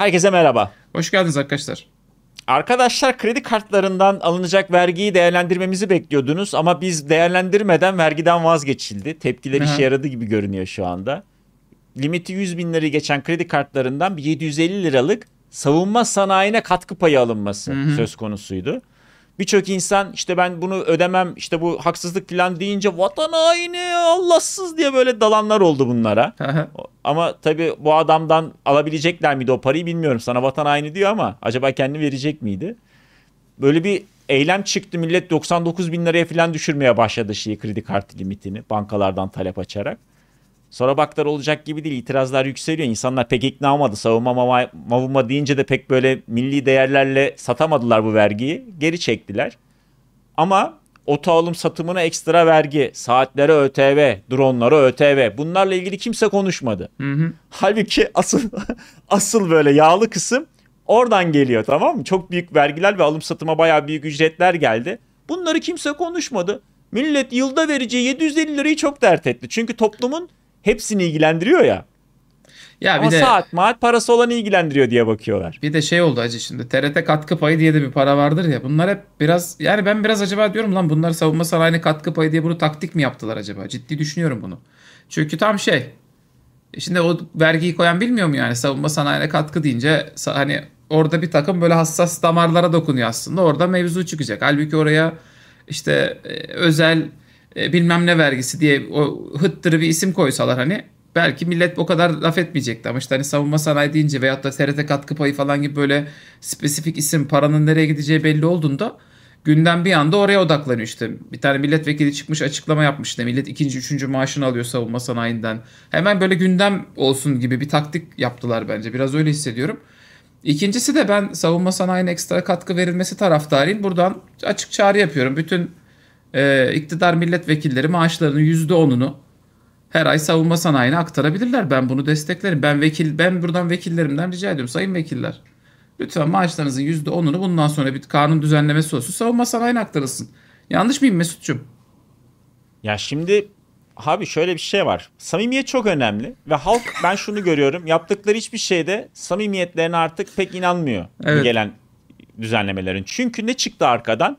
Herkese merhaba. Hoş geldiniz arkadaşlar. Arkadaşlar kredi kartlarından alınacak vergiyi değerlendirmemizi bekliyordunuz ama biz değerlendirmeden vergiden vazgeçildi. Tepkiler işe yaradı gibi görünüyor şu anda. Limiti 100 bin lirayı geçen kredi kartlarından bir 750 liralık savunma sanayine katkı payı alınması Hı-hı. söz konusuydu. Birçok insan işte ben bunu ödemem işte bu haksızlık falan deyince vatan haini Allahsız diye böyle dalanlar oldu bunlara. ama tabii bu adamdan alabilecekler miydi o parayı bilmiyorum. Sana vatan haini diyor ama acaba kendi verecek miydi? Böyle bir eylem çıktı millet 99 bin liraya falan düşürmeye başladı şeyi kredi kartı limitini bankalardan talep açarak. Sonra baklar olacak gibi değil. İtirazlar yükseliyor. İnsanlar pek ikna olmadı. Savunma mama, mavunma deyince de pek böyle milli değerlerle satamadılar bu vergiyi. Geri çektiler. Ama ota alım satımına ekstra vergi, saatlere ÖTV, dronlara ÖTV. Bunlarla ilgili kimse konuşmadı. Hı hı. Halbuki asıl asıl böyle yağlı kısım oradan geliyor tamam mı? Çok büyük vergiler ve alım satıma bayağı büyük ücretler geldi. Bunları kimse konuşmadı. Millet yılda vereceği 750 lirayı çok dert etti. Çünkü toplumun hepsini ilgilendiriyor ya. Ya Ama bir de, saat maat parası olanı ilgilendiriyor diye bakıyorlar. Bir de şey oldu acı şimdi TRT katkı payı diye de bir para vardır ya bunlar hep biraz yani ben biraz acaba diyorum lan bunlar savunma sanayine katkı payı diye bunu taktik mi yaptılar acaba ciddi düşünüyorum bunu. Çünkü tam şey şimdi o vergiyi koyan bilmiyor mu yani savunma sanayine katkı deyince hani orada bir takım böyle hassas damarlara dokunuyor aslında orada mevzu çıkacak. Halbuki oraya işte e, özel e, bilmem ne vergisi diye o hıttırı bir isim koysalar hani belki millet o kadar laf etmeyecekti ama işte hani savunma sanayi deyince veyahut da TRT katkı payı falan gibi böyle spesifik isim paranın nereye gideceği belli olduğunda gündem bir anda oraya odaklanıyor işte. Bir tane milletvekili çıkmış açıklama yapmış işte millet ikinci üçüncü maaşını alıyor savunma sanayinden. Hemen böyle gündem olsun gibi bir taktik yaptılar bence biraz öyle hissediyorum. İkincisi de ben savunma sanayine ekstra katkı verilmesi taraftarıyım. Buradan açık çağrı yapıyorum. Bütün e, iktidar milletvekilleri maaşlarının yüzde onunu her ay savunma sanayine aktarabilirler. Ben bunu desteklerim. Ben vekil ben buradan vekillerimden rica ediyorum sayın vekiller. Lütfen maaşlarınızın onunu bundan sonra bir kanun düzenlemesi olsun. Savunma sanayine aktarılsın. Yanlış mıyım Mesut'cum? Ya şimdi abi şöyle bir şey var. Samimiyet çok önemli ve halk ben şunu görüyorum. Yaptıkları hiçbir şeyde samimiyetlerine artık pek inanmıyor evet. gelen düzenlemelerin. Çünkü ne çıktı arkadan?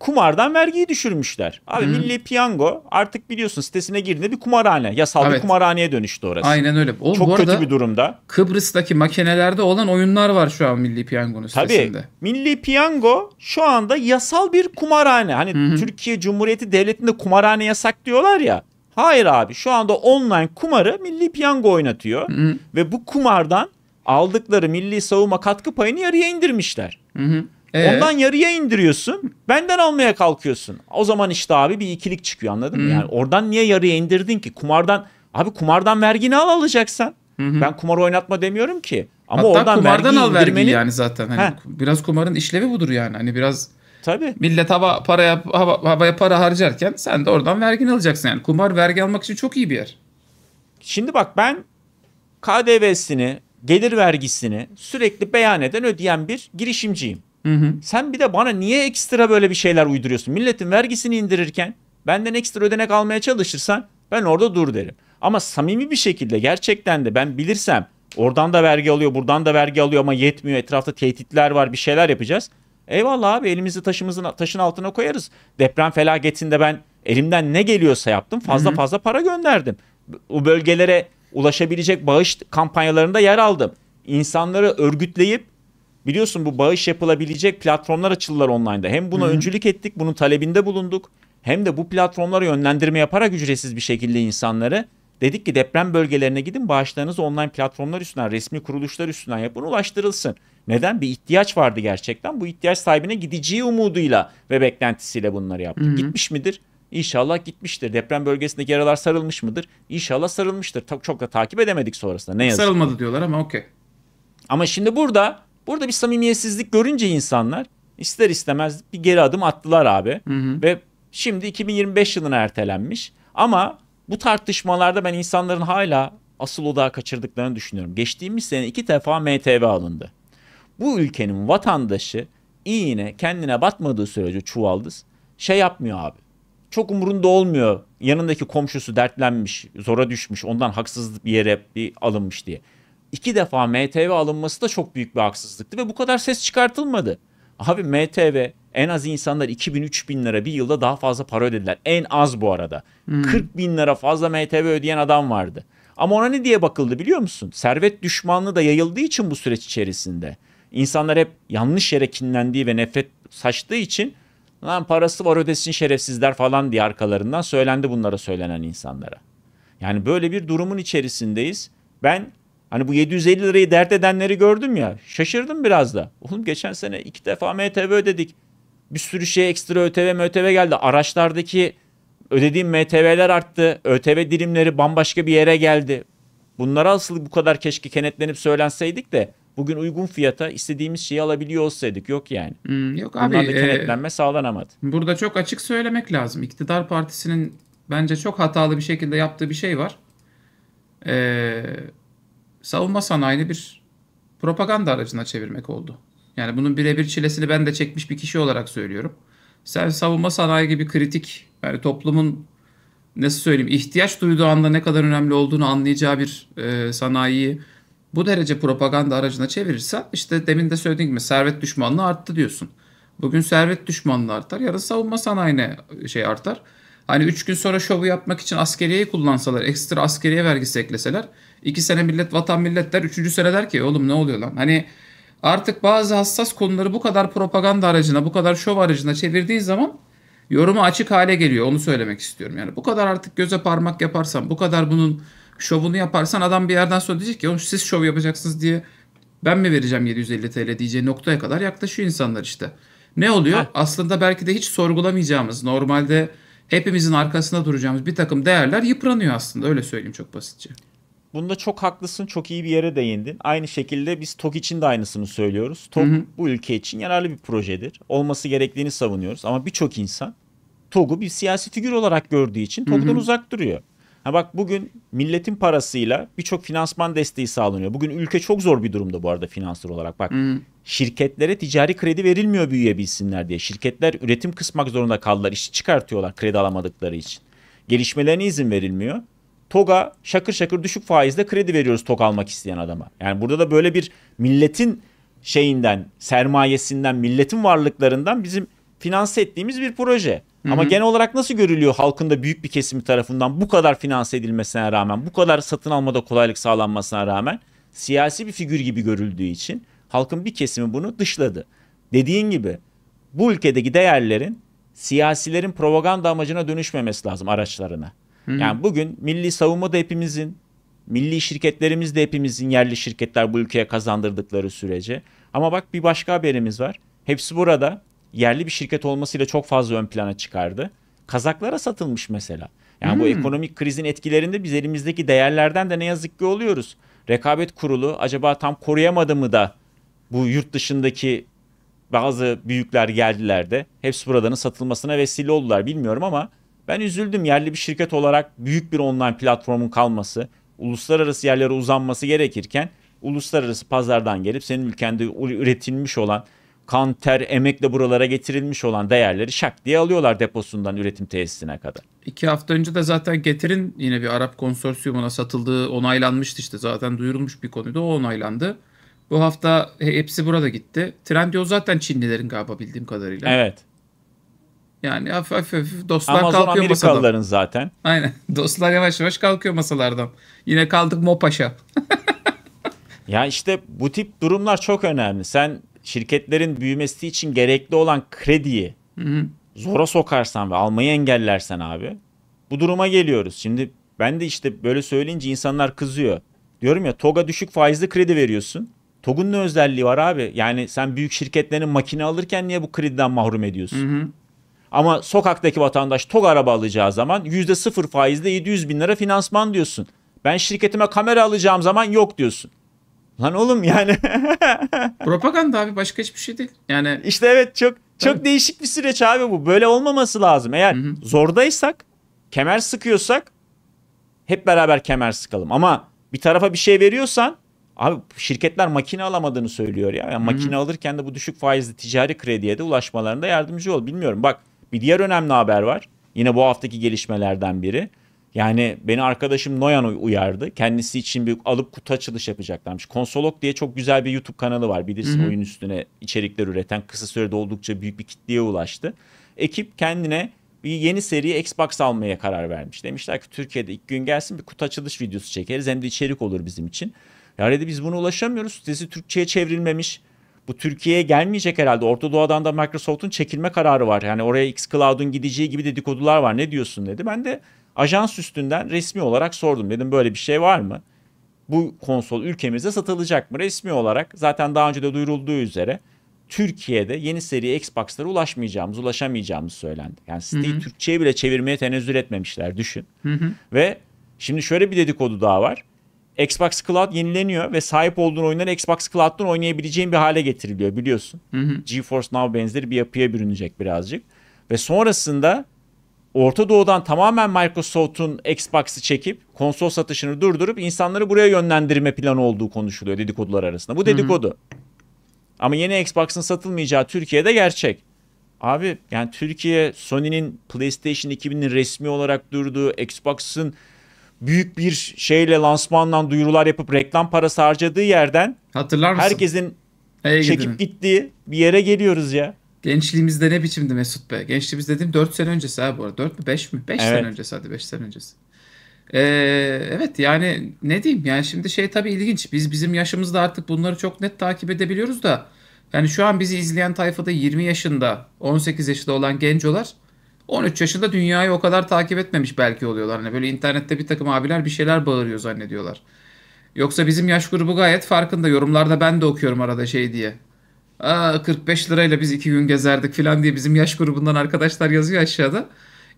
kumardan vergiyi düşürmüşler. Abi Hı. Milli Piyango artık biliyorsun sitesine girdiğinde bir kumarhane. Yasal evet. bir kumarhaneye dönüştü orası. Aynen öyle. Oğlum, Çok bu kötü bir durumda. Kıbrıs'taki makinelerde olan oyunlar var şu an Milli Piyango'nun sitesinde. Tabii. Milli Piyango şu anda yasal bir kumarhane. Hani hı Türkiye Cumhuriyeti Devleti'nde kumarhane yasak diyorlar ya. Hayır abi şu anda online kumarı Milli Piyango oynatıyor. hı Ve bu kumardan aldıkları milli savunma katkı payını yarıya indirmişler. Hı hı. Ee? Ondan yarıya indiriyorsun. Benden almaya kalkıyorsun. O zaman işte abi bir ikilik çıkıyor anladın mı? Yani oradan niye yarıya indirdin ki? Kumardan abi kumardan vergini al alacaksan. Hı-hı. Ben kumar oynatma demiyorum ki. Ama Hatta oradan kumardan vergi al vergi yani zaten. Hani biraz kumarın işlevi budur yani. Hani biraz tabi Millet hava paraya hava, havaya para harcarken sen de oradan vergini alacaksın yani. Kumar vergi almak için çok iyi bir yer. Şimdi bak ben KDV'sini, gelir vergisini sürekli beyan eden ödeyen bir girişimciyim. Hı hı. Sen bir de bana niye ekstra böyle bir şeyler uyduruyorsun? Milletin vergisini indirirken benden ekstra ödenek almaya çalışırsan ben orada dur derim. Ama samimi bir şekilde gerçekten de ben bilirsem oradan da vergi alıyor, buradan da vergi alıyor ama yetmiyor. Etrafta tehditler var, bir şeyler yapacağız. Eyvallah abi elimizi taşımızın taşın altına koyarız. Deprem felaketinde ben elimden ne geliyorsa yaptım. Fazla Hı-hı. fazla para gönderdim. O bölgelere ulaşabilecek bağış kampanyalarında yer aldım. İnsanları örgütleyip biliyorsun bu bağış yapılabilecek platformlar açıldılar online'da. Hem buna Hı-hı. öncülük ettik, bunun talebinde bulunduk. Hem de bu platformlara yönlendirme yaparak ücretsiz bir şekilde insanları dedik ki deprem bölgelerine gidin bağışlarınızı online platformlar üstünden, resmi kuruluşlar üstünden yapın ulaştırılsın. Neden? Bir ihtiyaç vardı gerçekten. Bu ihtiyaç sahibine gideceği umuduyla ve beklentisiyle bunları yaptık. Hı-hı. Gitmiş midir? İnşallah gitmiştir. Deprem bölgesindeki yaralar sarılmış mıdır? İnşallah sarılmıştır. Çok da takip edemedik sonrasında. Ne yazık Sarılmadı diyorlar ama okey. Ama şimdi burada Burada bir samimiyetsizlik görünce insanlar ister istemez bir geri adım attılar abi. Hı hı. Ve şimdi 2025 yılına ertelenmiş. Ama bu tartışmalarda ben insanların hala asıl odağı kaçırdıklarını düşünüyorum. Geçtiğimiz sene iki defa MTV alındı. Bu ülkenin vatandaşı iğne kendine batmadığı sürece çuvaldız şey yapmıyor abi. Çok umurunda olmuyor yanındaki komşusu dertlenmiş, zora düşmüş, ondan haksız bir yere bir alınmış diye iki defa MTV alınması da çok büyük bir haksızlıktı ve bu kadar ses çıkartılmadı. Abi MTV en az insanlar 2000-3000 lira bir yılda daha fazla para ödediler. En az bu arada. Hmm. 40 bin lira fazla MTV ödeyen adam vardı. Ama ona ne diye bakıldı biliyor musun? Servet düşmanlığı da yayıldığı için bu süreç içerisinde. İnsanlar hep yanlış yere kinlendiği ve nefret saçtığı için lan parası var ödesin şerefsizler falan diye arkalarından söylendi bunlara söylenen insanlara. Yani böyle bir durumun içerisindeyiz. Ben Hani bu 750 lirayı dert edenleri gördüm ya. Şaşırdım biraz da. Oğlum geçen sene iki defa MTV ödedik. Bir sürü şey ekstra ÖTV MÖTV geldi. Araçlardaki ödediğim MTV'ler arttı. ÖTV dilimleri bambaşka bir yere geldi. Bunlara asıl bu kadar keşke kenetlenip söylenseydik de bugün uygun fiyata istediğimiz şeyi alabiliyor olsaydık. Yok yani. Hmm, yok abi. Bunlarda e, kenetlenme e, sağlanamadı. Burada çok açık söylemek lazım. İktidar partisinin bence çok hatalı bir şekilde yaptığı bir şey var. Eee savunma sanayini bir propaganda aracına çevirmek oldu. Yani bunun birebir çilesini ben de çekmiş bir kişi olarak söylüyorum. Sen savunma sanayi gibi kritik yani toplumun nasıl söyleyeyim ihtiyaç duyduğu anda ne kadar önemli olduğunu anlayacağı bir e, sanayiyi bu derece propaganda aracına çevirirse işte demin de söylediğim gibi servet düşmanlığı arttı diyorsun. Bugün servet düşmanlığı artar yarın savunma sanayine şey artar. Hani 3 gün sonra şovu yapmak için askeriyeyi kullansalar, ekstra askeriye vergisi ekleseler. 2 sene millet vatan milletler der, 3. sene der ki oğlum ne oluyor lan? Hani artık bazı hassas konuları bu kadar propaganda aracına, bu kadar şov aracına çevirdiği zaman yorumu açık hale geliyor. Onu söylemek istiyorum. Yani bu kadar artık göze parmak yaparsan, bu kadar bunun şovunu yaparsan adam bir yerden sonra diyecek ki siz şov yapacaksınız diye ben mi vereceğim 750 TL diyeceği noktaya kadar yaklaşıyor insanlar işte. Ne oluyor? Ha. Aslında belki de hiç sorgulamayacağımız, normalde hepimizin arkasında duracağımız bir takım değerler yıpranıyor aslında öyle söyleyeyim çok basitçe. Bunda çok haklısın, çok iyi bir yere değindin. Aynı şekilde biz TOK için de aynısını söylüyoruz. TOK hı hı. bu ülke için yararlı bir projedir. Olması gerektiğini savunuyoruz ama birçok insan Tok'u bir siyasi figür olarak gördüğü için TOG'dan uzak duruyor. Ha bak bugün milletin parasıyla birçok finansman desteği sağlanıyor. Bugün ülke çok zor bir durumda bu arada finansal olarak. Bak hmm. şirketlere ticari kredi verilmiyor büyüyebilsinler diye. Şirketler üretim kısmak zorunda kaldılar. İşi çıkartıyorlar kredi alamadıkları için. Gelişmelerine izin verilmiyor. TOG'a şakır şakır düşük faizle kredi veriyoruz TOG almak isteyen adama. Yani burada da böyle bir milletin şeyinden, sermayesinden, milletin varlıklarından bizim finanse ettiğimiz bir proje. Hı-hı. Ama genel olarak nasıl görülüyor halkın da büyük bir kesimi tarafından bu kadar finanse edilmesine rağmen, bu kadar satın almada kolaylık sağlanmasına rağmen siyasi bir figür gibi görüldüğü için halkın bir kesimi bunu dışladı. Dediğin gibi bu ülkedeki değerlerin siyasilerin propaganda amacına dönüşmemesi lazım araçlarına. Hı-hı. Yani bugün milli savunma da hepimizin, milli şirketlerimiz de hepimizin yerli şirketler bu ülkeye kazandırdıkları sürece. Ama bak bir başka haberimiz var. Hepsi burada yerli bir şirket olmasıyla çok fazla ön plana çıkardı. Kazaklara satılmış mesela. Yani hmm. bu ekonomik krizin etkilerinde biz elimizdeki değerlerden de ne yazık ki oluyoruz. Rekabet kurulu acaba tam koruyamadı mı da bu yurt dışındaki bazı büyükler geldiler de hepsi buradanın satılmasına vesile oldular bilmiyorum ama ben üzüldüm yerli bir şirket olarak büyük bir online platformun kalması, uluslararası yerlere uzanması gerekirken uluslararası pazardan gelip senin ülkende üretilmiş olan kan, ter, emekle buralara getirilmiş olan değerleri şak diye alıyorlar deposundan üretim tesisine kadar. İki hafta önce de zaten Getir'in yine bir Arap konsorsiyumuna satıldığı onaylanmıştı işte. Zaten duyurulmuş bir konuydu o onaylandı. Bu hafta hepsi burada gitti. Trendyol zaten Çinlilerin galiba bildiğim kadarıyla. Evet. Yani hafif hafif dostlar Amazon kalkıyor Amerikalıların masadan. zaten. Aynen. Dostlar yavaş yavaş kalkıyor masalardan. Yine kaldık Mopaş'a. ya işte bu tip durumlar çok önemli. Sen şirketlerin büyümesi için gerekli olan krediyi zora sokarsan ve almayı engellersen abi bu duruma geliyoruz. Şimdi ben de işte böyle söyleyince insanlar kızıyor. Diyorum ya TOG'a düşük faizli kredi veriyorsun. TOG'un ne özelliği var abi? Yani sen büyük şirketlerin makine alırken niye bu krediden mahrum ediyorsun? Hı hı. Ama sokaktaki vatandaş TOG araba alacağı zaman yüzde sıfır faizle 700 bin lira finansman diyorsun. Ben şirketime kamera alacağım zaman yok diyorsun. Lan oğlum yani. Propaganda abi başka hiçbir şey değil. Yani işte evet çok çok Tabii. değişik bir süreç abi bu. Böyle olmaması lazım. Eğer Hı-hı. zordaysak, kemer sıkıyorsak hep beraber kemer sıkalım. Ama bir tarafa bir şey veriyorsan abi şirketler makine alamadığını söylüyor ya. Yani Hı-hı. makine alırken de bu düşük faizli ticari krediye de ulaşmalarında yardımcı ol. Bilmiyorum. Bak bir diğer önemli haber var. Yine bu haftaki gelişmelerden biri. Yani beni arkadaşım Noyan uyardı. Kendisi için bir alıp kutu açılış yapacaklarmış. Konsolok diye çok güzel bir YouTube kanalı var. Bilirsin oyun üstüne içerikler üreten kısa sürede oldukça büyük bir kitleye ulaştı. Ekip kendine bir yeni seri Xbox almaya karar vermiş. Demişler ki Türkiye'de ilk gün gelsin bir kutu açılış videosu çekeriz. Hem de içerik olur bizim için. Ya dedi biz buna ulaşamıyoruz. Sitesi Türkçe'ye çevrilmemiş. Bu Türkiye'ye gelmeyecek herhalde. Orta Doğu'dan da Microsoft'un çekilme kararı var. Yani oraya xCloud'un gideceği gibi dedikodular var. Ne diyorsun dedi. Ben de Ajans üstünden resmi olarak sordum. Dedim böyle bir şey var mı? Bu konsol ülkemizde satılacak mı? Resmi olarak zaten daha önce de duyurulduğu üzere Türkiye'de yeni seri Xbox'lara ulaşmayacağımız, ulaşamayacağımız söylendi. Yani siteyi hı Türkçe'ye bile çevirmeye tenezzül etmemişler düşün. Hı-hı. Ve şimdi şöyle bir dedikodu daha var. Xbox Cloud yenileniyor ve sahip olduğun oyunları Xbox Cloud'dan oynayabileceğin bir hale getiriliyor biliyorsun. Hı hı. GeForce Now benzeri bir yapıya bürünecek birazcık. Ve sonrasında Orta Doğu'dan tamamen Microsoft'un Xbox'ı çekip konsol satışını durdurup insanları buraya yönlendirme planı olduğu konuşuluyor dedikodular arasında. Bu dedikodu. Hı hı. Ama yeni Xbox'ın satılmayacağı Türkiye'de gerçek. Abi yani Türkiye Sony'nin PlayStation 2000'in resmi olarak durduğu Xbox'ın büyük bir şeyle lansmandan duyurular yapıp reklam parası harcadığı yerden hatırlar mısın? Herkesin Ey çekip gidin. gittiği bir yere geliyoruz ya. Gençliğimizde ne biçimdi Mesut Bey? Gençliğimiz dediğim 4 sene öncesi ha bu arada. 4 mü 5 mi? 5 evet. sene öncesi hadi 5 sene öncesi. Ee, evet yani ne diyeyim yani şimdi şey tabii ilginç. Biz bizim yaşımızda artık bunları çok net takip edebiliyoruz da. Yani şu an bizi izleyen tayfada 20 yaşında 18 yaşında olan gencolar 13 yaşında dünyayı o kadar takip etmemiş belki oluyorlar. Hani böyle internette bir takım abiler bir şeyler bağırıyor zannediyorlar. Yoksa bizim yaş grubu gayet farkında. Yorumlarda ben de okuyorum arada şey diye. Aa, 45 lirayla biz iki gün gezerdik falan diye bizim yaş grubundan arkadaşlar yazıyor aşağıda.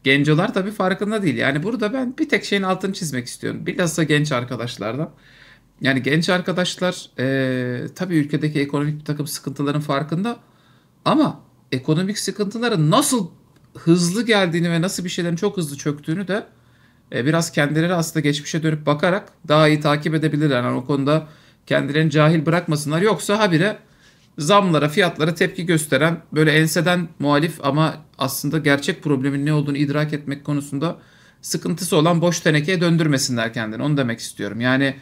Gencolar tabii farkında değil. Yani burada ben bir tek şeyin altını çizmek istiyorum. Bilhassa genç arkadaşlardan. Yani genç arkadaşlar e, tabii ülkedeki ekonomik bir takım sıkıntıların farkında. Ama ekonomik sıkıntıların nasıl hızlı geldiğini ve nasıl bir şeylerin çok hızlı çöktüğünü de e, biraz kendileri aslında geçmişe dönüp bakarak daha iyi takip edebilirler. Yani o konuda kendilerini cahil bırakmasınlar. Yoksa habire zamlara, fiyatlara tepki gösteren böyle enseden muhalif ama aslında gerçek problemin ne olduğunu idrak etmek konusunda sıkıntısı olan boş tenekeye döndürmesinler kendini. Onu demek istiyorum. Yani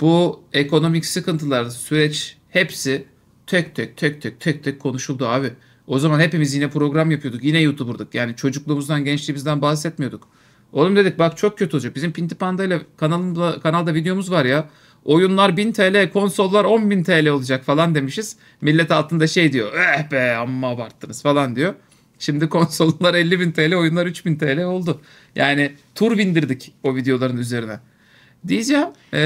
bu ekonomik sıkıntılar, süreç hepsi tek tek tek tek tek tek konuşuldu abi. O zaman hepimiz yine program yapıyorduk. Yine YouTuber'dık. Yani çocukluğumuzdan, gençliğimizden bahsetmiyorduk. Oğlum dedik bak çok kötü olacak. Bizim Pinti Panda ile kanalda, kanalda videomuz var ya. Oyunlar 1000 TL, konsollar 10.000 TL olacak falan demişiz. Millet altında şey diyor. Eh be amma abarttınız falan diyor. Şimdi konsollar 50.000 TL, oyunlar 3000 TL oldu. Yani tur bindirdik o videoların üzerine. Diyeceğim ee,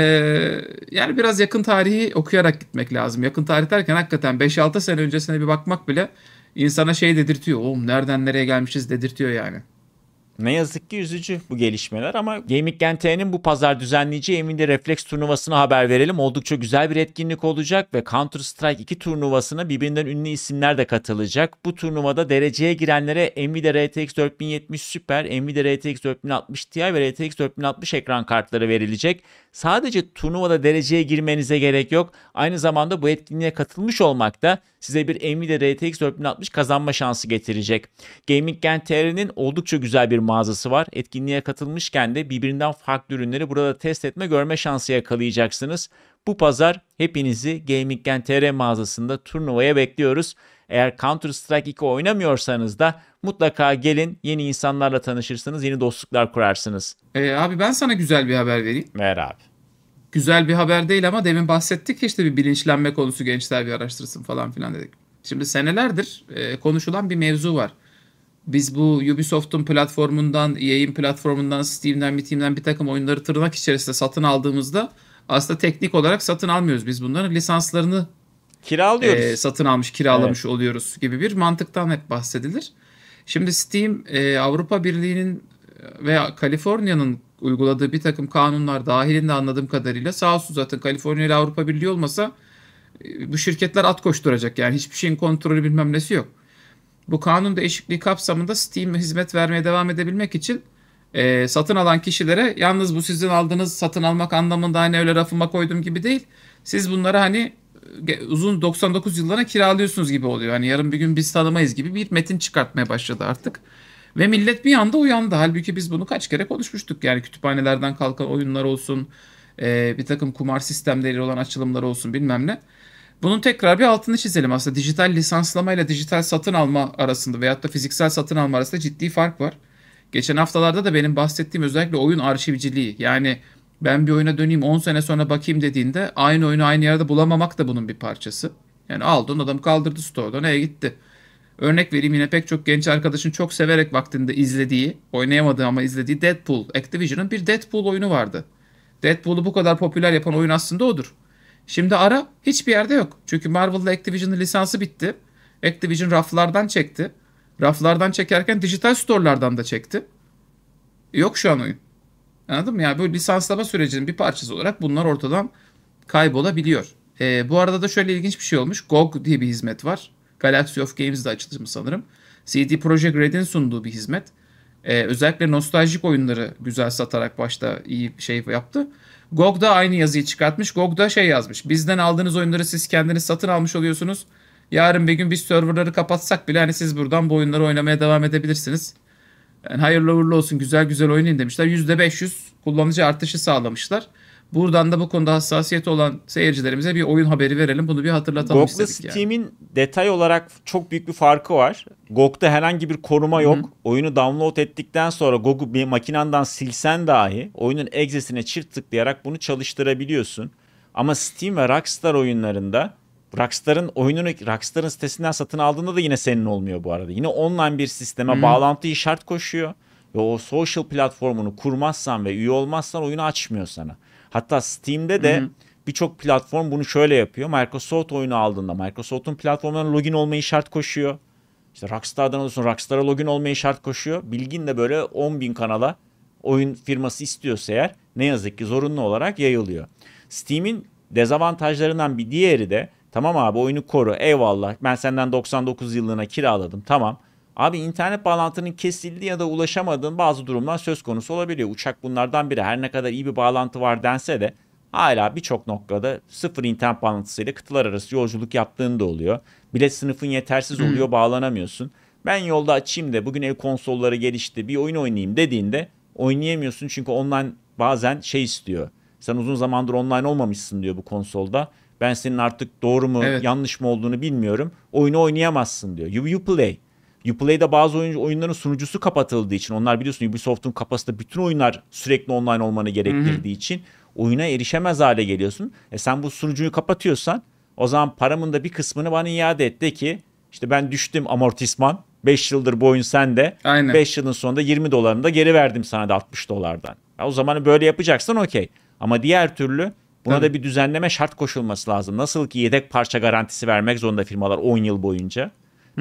yani biraz yakın tarihi okuyarak gitmek lazım. Yakın tarih derken hakikaten 5-6 sene öncesine bir bakmak bile insana şey dedirtiyor. Oğlum nereden nereye gelmişiz dedirtiyor yani. Ne yazık ki üzücü bu gelişmeler ama Gaming Gente'nin bu pazar düzenleyeceği Emin'de Reflex turnuvasına haber verelim. Oldukça güzel bir etkinlik olacak ve Counter Strike 2 turnuvasına birbirinden ünlü isimler de katılacak. Bu turnuvada dereceye girenlere Nvidia RTX 4070 Super, Nvidia RTX 4060 Ti ve RTX 4060 ekran kartları verilecek. Sadece turnuvada dereceye girmenize gerek yok. Aynı zamanda bu etkinliğe katılmış olmak da size bir Nvidia RTX 4060 kazanma şansı getirecek. Gaming Gen TR'nin oldukça güzel bir mağazası var. Etkinliğe katılmışken de birbirinden farklı ürünleri burada test etme görme şansı yakalayacaksınız. Bu pazar hepinizi Gaming Gen TR mağazasında turnuvaya bekliyoruz. Eğer Counter Strike 2 oynamıyorsanız da mutlaka gelin yeni insanlarla tanışırsınız, yeni dostluklar kurarsınız. Ee, abi ben sana güzel bir haber vereyim. Ver abi güzel bir haber değil ama demin bahsettik işte bir bilinçlenme konusu gençler bir araştırsın falan filan dedik. Şimdi senelerdir e, konuşulan bir mevzu var. Biz bu Ubisoft'un platformundan, yayın e platformundan, Steam'den, Steam'den bir takım oyunları tırnak içerisinde satın aldığımızda aslında teknik olarak satın almıyoruz. Biz bunların lisanslarını kiralıyoruz. E, satın almış, kiralamış evet. oluyoruz gibi bir mantıktan hep bahsedilir. Şimdi Steam e, Avrupa Birliği'nin e, veya Kaliforniya'nın uyguladığı bir takım kanunlar dahilinde anladığım kadarıyla sağ olsun zaten Kaliforniya ile Avrupa Birliği olmasa e, bu şirketler at koşturacak yani hiçbir şeyin kontrolü bilmem nesi yok. Bu kanun değişikliği kapsamında Steam hizmet vermeye devam edebilmek için e, satın alan kişilere yalnız bu sizin aldığınız satın almak anlamında hani öyle rafıma koydum gibi değil. Siz bunları hani uzun 99 yıllara kiralıyorsunuz gibi oluyor. Hani yarın bir gün biz tanımayız gibi bir metin çıkartmaya başladı artık. Ve millet bir anda uyandı. Halbuki biz bunu kaç kere konuşmuştuk. Yani kütüphanelerden kalkan oyunlar olsun, e, bir takım kumar sistemleri olan açılımlar olsun bilmem ne. Bunun tekrar bir altını çizelim aslında. Dijital lisanslama ile dijital satın alma arasında veyahut da fiziksel satın alma arasında ciddi fark var. Geçen haftalarda da benim bahsettiğim özellikle oyun arşivciliği. Yani ben bir oyuna döneyim 10 sene sonra bakayım dediğinde aynı oyunu aynı yerde bulamamak da bunun bir parçası. Yani aldın adam kaldırdı store'dan e gitti. Örnek vereyim yine pek çok genç arkadaşın çok severek vaktinde izlediği, oynayamadığı ama izlediği Deadpool. Activision'ın bir Deadpool oyunu vardı. Deadpool'u bu kadar popüler yapan oyun aslında odur. Şimdi ara hiçbir yerde yok. Çünkü Marvel'la Activision'ın lisansı bitti. Activision raflardan çekti. Raflardan çekerken dijital store'lardan da çekti. Yok şu an oyun. Anladın mı? Yani böyle lisanslama sürecinin bir parçası olarak bunlar ortadan kaybolabiliyor. Ee, bu arada da şöyle ilginç bir şey olmuş. GOG diye bir hizmet var. Galaxy of Games'de açılımı sanırım. CD Projekt Red'in sunduğu bir hizmet. Ee, özellikle nostaljik oyunları güzel satarak başta iyi şey yaptı. GOG da aynı yazıyı çıkartmış. GOG da şey yazmış. Bizden aldığınız oyunları siz kendiniz satın almış oluyorsunuz. Yarın bir gün biz serverları kapatsak bile hani siz buradan bu oyunları oynamaya devam edebilirsiniz. Yani hayırlı uğurlu olsun güzel güzel oynayın demişler. %500 kullanıcı artışı sağlamışlar. Buradan da bu konuda hassasiyet olan seyircilerimize bir oyun haberi verelim. Bunu bir hatırlatalım GOG'la istedik Steam'in yani. detay olarak çok büyük bir farkı var. GOG'da herhangi bir koruma yok. Hı-hı. Oyunu download ettikten sonra GOG'u bir makinandan silsen dahi oyunun egzesine çift tıklayarak bunu çalıştırabiliyorsun. Ama Steam ve Rockstar oyunlarında Rockstar'ın oyununu Rockstar'ın sitesinden satın aldığında da yine senin olmuyor bu arada. Yine online bir sisteme Hı-hı. bağlantıyı şart koşuyor. Ve o social platformunu kurmazsan ve üye olmazsan oyunu açmıyor sana. Hatta Steam'de de birçok platform bunu şöyle yapıyor. Microsoft oyunu aldığında Microsoft'un platformuna login olmayı şart koşuyor. İşte Rockstar'dan olsun Rockstar'a login olmayı şart koşuyor. Bilgin de böyle 10 bin kanala oyun firması istiyorsa eğer ne yazık ki zorunlu olarak yayılıyor. Steam'in dezavantajlarından bir diğeri de tamam abi oyunu koru eyvallah ben senden 99 yıllığına kiraladım tamam Abi internet bağlantının kesildi ya da ulaşamadığın bazı durumlar söz konusu olabiliyor. Uçak bunlardan biri. Her ne kadar iyi bir bağlantı var dense de hala birçok noktada sıfır internet bağlantısıyla kıtalar arası yolculuk yaptığın da oluyor. Bilet sınıfın yetersiz hmm. oluyor, hmm. bağlanamıyorsun. Ben yolda açayım da bugün el konsolları gelişti, bir oyun oynayayım dediğinde oynayamıyorsun çünkü online bazen şey istiyor. Sen uzun zamandır online olmamışsın diyor bu konsolda. Ben senin artık doğru mu evet. yanlış mı olduğunu bilmiyorum. Oyunu oynayamazsın diyor. You, you play. Uplay'da bazı oyuncu, oyunların sunucusu kapatıldığı için onlar biliyorsun Ubisoft'un kapasitede bütün oyunlar sürekli online olmanı gerektirdiği Hı-hı. için oyuna erişemez hale geliyorsun. E sen bu sunucuyu kapatıyorsan o zaman paramın da bir kısmını bana iade et de ki işte ben düştüm amortisman 5 yıldır bu oyun sende 5 yılın sonunda 20 dolarını da geri verdim sana da 60 dolardan. Ya o zaman böyle yapacaksan okey ama diğer türlü Buna Tabii. da bir düzenleme şart koşulması lazım. Nasıl ki yedek parça garantisi vermek zorunda firmalar 10 yıl boyunca.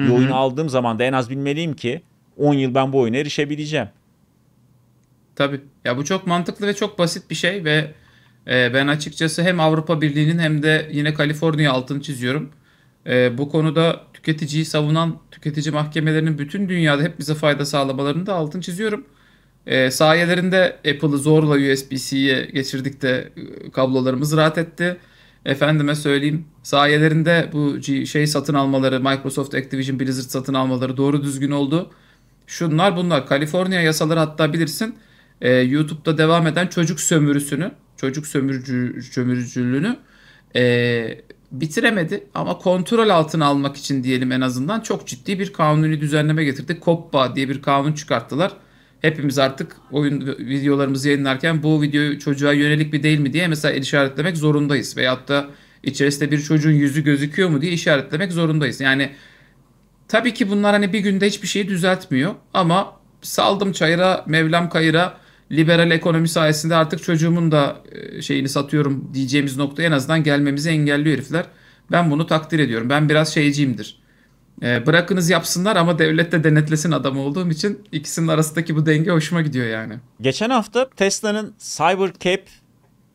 Hı-hı. Bir oyunu aldığım zaman da en az bilmeliyim ki 10 yıl ben bu oyuna erişebileceğim. Tabii. Ya bu çok mantıklı ve çok basit bir şey ve e, ben açıkçası hem Avrupa Birliği'nin hem de yine Kaliforniya altını çiziyorum. E, bu konuda tüketiciyi savunan tüketici mahkemelerinin bütün dünyada hep bize fayda sağlamalarını da altını çiziyorum. E, sayelerinde Apple'ı zorla USB-C'ye geçirdik de e, kablolarımız rahat etti efendime söyleyeyim sayelerinde bu şey satın almaları Microsoft Activision Blizzard satın almaları doğru düzgün oldu. Şunlar bunlar Kaliforniya yasaları hatta bilirsin e, YouTube'da devam eden çocuk sömürüsünü çocuk sömürücü, sömürücülüğünü e, bitiremedi ama kontrol altına almak için diyelim en azından çok ciddi bir kanuni düzenleme getirdi. COPPA diye bir kanun çıkarttılar hepimiz artık oyun videolarımızı yayınlarken bu videoyu çocuğa yönelik bir değil mi diye mesela işaretlemek zorundayız. Veyahut da içerisinde bir çocuğun yüzü gözüküyor mu diye işaretlemek zorundayız. Yani tabii ki bunlar hani bir günde hiçbir şeyi düzeltmiyor ama saldım çayıra, Mevlam kayıra liberal ekonomi sayesinde artık çocuğumun da e, şeyini satıyorum diyeceğimiz nokta en azından gelmemizi engelliyor herifler. Ben bunu takdir ediyorum. Ben biraz şeyciyimdir ee, bırakınız yapsınlar ama devlet de denetlesin adam olduğum için ikisinin arasındaki bu denge hoşuma gidiyor yani. Geçen hafta Tesla'nın Cybercap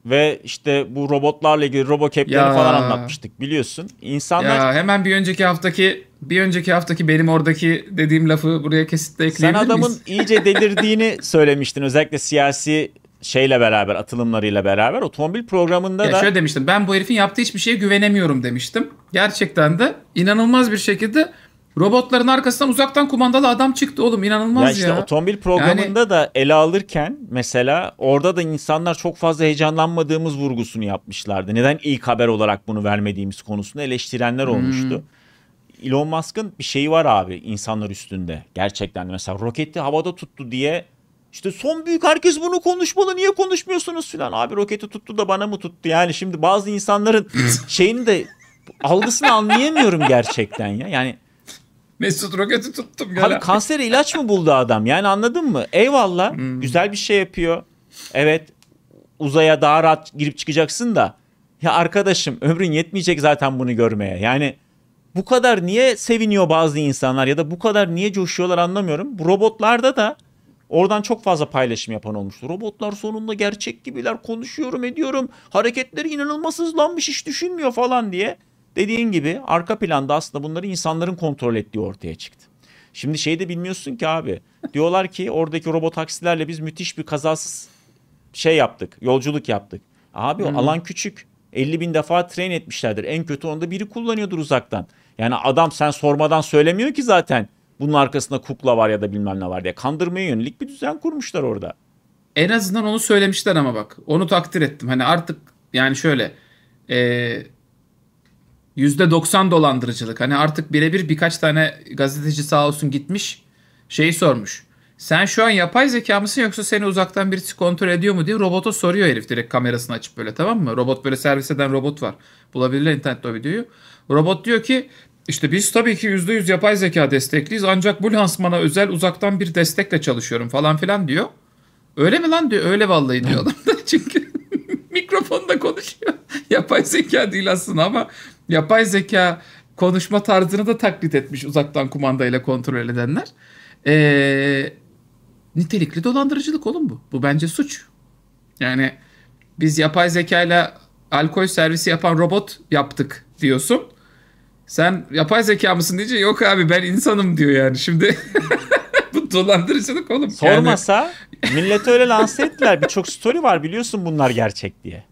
ve işte bu robotlarla ilgili RoboCap'leri falan anlatmıştık biliyorsun. İnsanlar ya, hemen bir önceki haftaki bir önceki haftaki benim oradaki dediğim lafı buraya kesitle ekleyebilir Sen adamın iyice delirdiğini söylemiştin özellikle siyasi şeyle beraber atılımlarıyla beraber otomobil programında ya da... Şöyle demiştim ben bu herifin yaptığı hiçbir şeye güvenemiyorum demiştim. Gerçekten de inanılmaz bir şekilde robotların arkasından uzaktan kumandalı adam çıktı oğlum inanılmaz ya. Işte ya. otomobil programında yani... da ele alırken mesela orada da insanlar çok fazla heyecanlanmadığımız vurgusunu yapmışlardı. Neden ilk haber olarak bunu vermediğimiz konusunda eleştirenler hmm. olmuştu. Hmm. Elon Musk'ın bir şeyi var abi insanlar üstünde gerçekten mesela roketi havada tuttu diye işte son büyük herkes bunu konuşmalı niye konuşmuyorsunuz filan. Abi roketi tuttu da bana mı tuttu? Yani şimdi bazı insanların şeyini de algısını anlayamıyorum gerçekten ya. Yani Mesut roketi tuttum. Gel abi, abi kansere ilaç mı buldu adam? Yani anladın mı? Eyvallah hmm. güzel bir şey yapıyor. Evet uzaya daha rahat girip çıkacaksın da. Ya arkadaşım ömrün yetmeyecek zaten bunu görmeye. Yani bu kadar niye seviniyor bazı insanlar ya da bu kadar niye coşuyorlar anlamıyorum. Bu robotlarda da Oradan çok fazla paylaşım yapan olmuştu. Robotlar sonunda gerçek gibiler konuşuyorum ediyorum. Hareketleri inanılmaz hızlanmış hiç düşünmüyor falan diye. Dediğin gibi arka planda aslında bunları insanların kontrol ettiği ortaya çıktı. Şimdi şey de bilmiyorsun ki abi. Diyorlar ki oradaki robot taksilerle biz müthiş bir kazasız şey yaptık. Yolculuk yaptık. Abi hmm. o alan küçük. 50 bin defa train etmişlerdir. En kötü onda biri kullanıyordur uzaktan. Yani adam sen sormadan söylemiyor ki zaten bunun arkasında kukla var ya da bilmem ne var diye kandırmaya yönelik bir düzen kurmuşlar orada. En azından onu söylemişler ama bak onu takdir ettim. Hani artık yani şöyle e, yüzde %90 dolandırıcılık. Hani artık birebir birkaç tane gazeteci sağ olsun gitmiş şeyi sormuş. Sen şu an yapay zeka mısın yoksa seni uzaktan birisi kontrol ediyor mu diye robota soruyor herif direkt kamerasını açıp böyle tamam mı? Robot böyle servis eden robot var. Bulabilirler internette o videoyu. Robot diyor ki işte biz tabii ki %100 yapay zeka destekliyiz ancak bu lansmana özel uzaktan bir destekle çalışıyorum falan filan diyor. Öyle mi lan diyor. Öyle vallahi diyor adam da çünkü mikrofonda konuşuyor. Yapay zeka değil aslında ama yapay zeka konuşma tarzını da taklit etmiş uzaktan kumandayla kontrol edenler. Ee, nitelikli dolandırıcılık oğlum bu. Bu bence suç. Yani biz yapay zekayla alkol servisi yapan robot yaptık diyorsun sen yapay zeka mısın deyince yok abi ben insanım diyor yani şimdi. bu dolandırıcılık oğlum. Sormasa yani. millete öyle lanse ettiler. Birçok story var biliyorsun bunlar gerçek diye.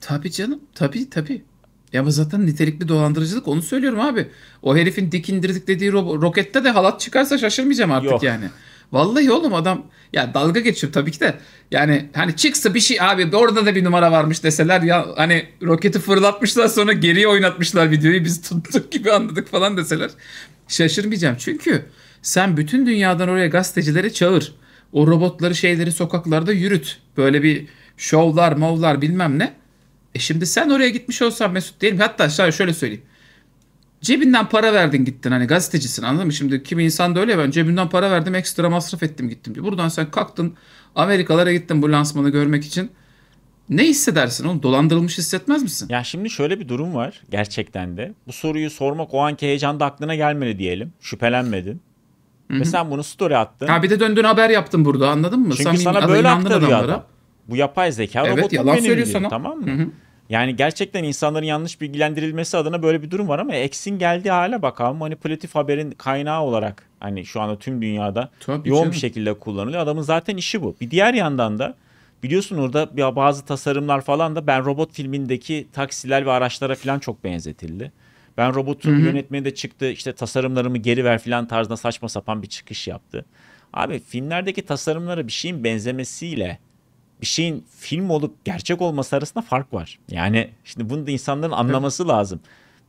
tabi canım tabi tabi Ya bu zaten nitelikli dolandırıcılık onu söylüyorum abi. O herifin dikindirdik dediği ro- rokette de halat çıkarsa şaşırmayacağım artık Yok. yani. Vallahi oğlum adam ya dalga geçiyorum tabii ki de. Yani hani çıksa bir şey abi orada da bir numara varmış deseler ya hani roketi fırlatmışlar sonra geriye oynatmışlar videoyu biz tuttuk gibi anladık falan deseler şaşırmayacağım. Çünkü sen bütün dünyadan oraya gazetecileri çağır. O robotları şeyleri sokaklarda yürüt. Böyle bir şovlar mavlar bilmem ne. E şimdi sen oraya gitmiş olsan Mesut diyelim. Hatta şöyle söyleyeyim. Cebinden para verdin gittin hani gazetecisin anladın mı? Şimdi kimi insan da öyle ben cebimden para verdim ekstra masraf ettim gittim diyor. Buradan sen kalktın Amerikalara gittin bu lansmanı görmek için. Ne hissedersin oğlum? Dolandırılmış hissetmez misin? Ya şimdi şöyle bir durum var gerçekten de. Bu soruyu sormak o anki heyecanda aklına gelmedi diyelim. Şüphelenmedin. Hı-hı. Ve sen bunu story attın. Ha bir de döndün haber yaptın burada anladın mı? Çünkü Samimi, sana böyle aktarıyor adam. Bu yapay zeka evet, robot yalan benim söylüyor diyor, tamam mı? Hı-hı. Yani gerçekten insanların yanlış bilgilendirilmesi adına böyle bir durum var ama X'in geldiği hale bakalım manipülatif haberin kaynağı olarak hani şu anda tüm dünyada Tabii yoğun canım. bir şekilde kullanılıyor. Adamın zaten işi bu. Bir diğer yandan da biliyorsun orada bazı tasarımlar falan da Ben Robot filmindeki taksiler ve araçlara falan çok benzetildi. Ben Robot'un yönetmeni de çıktı işte tasarımlarımı geri ver falan tarzında saçma sapan bir çıkış yaptı. Abi filmlerdeki tasarımlara bir şeyin benzemesiyle bir şeyin film olup gerçek olması arasında fark var. Yani şimdi bunu da insanların anlaması lazım.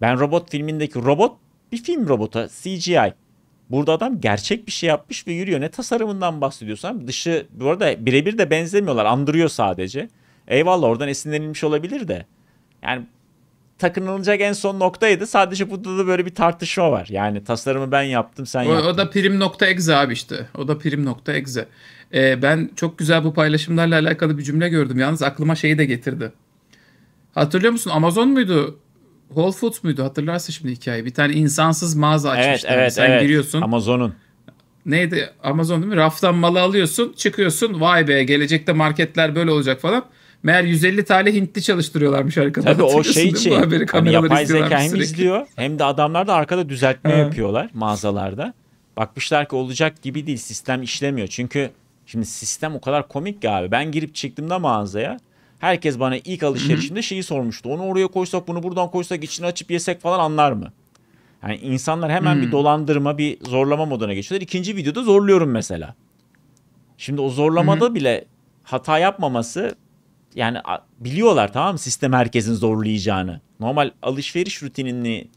Ben robot filmindeki robot bir film robota CGI. Burada adam gerçek bir şey yapmış ve yürüyor. Ne tasarımından bahsediyorsam dışı bu arada birebir de benzemiyorlar. Andırıyor sadece. Eyvallah oradan esinlenilmiş olabilir de. Yani takınılacak en son noktaydı. Sadece burada da böyle bir tartışma var. Yani tasarımı ben yaptım sen o, yaptın. O da prim.exe abi işte. O da prim.exe. E, ben çok güzel bu paylaşımlarla alakalı bir cümle gördüm. Yalnız aklıma şeyi de getirdi. Hatırlıyor musun? Amazon muydu? Whole Foods muydu? Hatırlarsın şimdi hikayeyi. Bir tane insansız mağaza açmışlar. Evet, evet, Sen evet. giriyorsun. Amazon'un. Neydi? Amazon değil mi? Raftan malı alıyorsun, çıkıyorsun. Vay be gelecekte marketler böyle olacak falan. Meğer 150 tane Hintli çalıştırıyorlarmış arkada. Tabii o şey için. Haberi hani yapay zeka hem sürekli. izliyor hem de adamlar da arkada düzeltme yapıyorlar mağazalarda. Bakmışlar ki olacak gibi değil sistem işlemiyor. Çünkü Şimdi sistem o kadar komik ki abi. Ben girip çıktığımda mağazaya herkes bana ilk alışverişimde şeyi sormuştu. Onu oraya koysak bunu buradan koysak içini açıp yesek falan anlar mı? Yani insanlar hemen bir dolandırma bir zorlama moduna geçiyorlar. İkinci videoda zorluyorum mesela. Şimdi o zorlamada bile hata yapmaması yani biliyorlar tamam mı sistem herkesin zorlayacağını. Normal alışveriş rutinini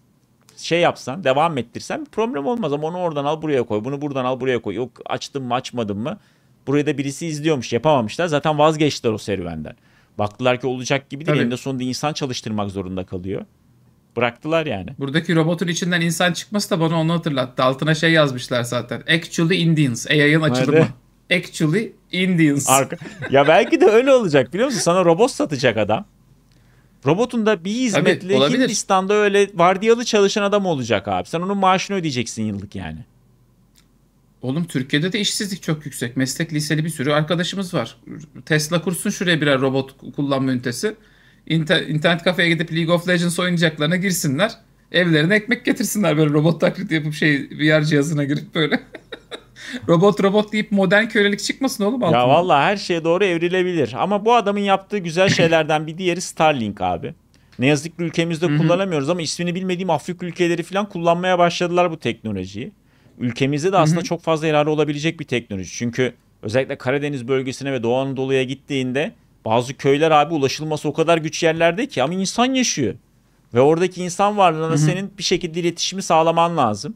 şey yapsan devam ettirsen bir problem olmaz ama onu oradan al buraya koy bunu buradan al buraya koy yok açtım mı açmadım mı Burayı da birisi izliyormuş yapamamışlar. Zaten vazgeçtiler o serüvenden. Baktılar ki olacak gibi değil. Tabii. Eninde sonunda insan çalıştırmak zorunda kalıyor. Bıraktılar yani. Buradaki robotun içinden insan çıkması da bana onu hatırlattı. Altına şey yazmışlar zaten. Actually Indians. E, AI'ın açılımı. Hadi. Actually Indians. Arka. Ya belki de öyle olacak biliyor musun? Sana robot satacak adam. Robotun da bir hizmetli Tabii, Hindistan'da öyle vardiyalı çalışan adam olacak abi. Sen onun maaşını ödeyeceksin yıllık yani. Oğlum Türkiye'de de işsizlik çok yüksek. Meslek liseli bir sürü arkadaşımız var. Tesla kursun şuraya birer robot kullanma ünitesi. İnter internet kafeye gidip League of Legends oynayacaklarına girsinler. Evlerine ekmek getirsinler böyle robot taklit yapıp şey VR cihazına girip böyle. robot robot deyip modern kölelik çıkmasın oğlum altına. Ya valla her şeye doğru evrilebilir. Ama bu adamın yaptığı güzel şeylerden bir diğeri Starlink abi. Ne yazık ki ülkemizde kullanamıyoruz ama ismini bilmediğim Afrika ülkeleri falan kullanmaya başladılar bu teknolojiyi ülkemizde de aslında Hı-hı. çok fazla yararı olabilecek bir teknoloji. Çünkü özellikle Karadeniz bölgesine ve Doğu Anadolu'ya gittiğinde bazı köyler abi ulaşılması o kadar güç yerlerde ki ama insan yaşıyor. Ve oradaki insan varlığına senin bir şekilde iletişimi sağlaman lazım.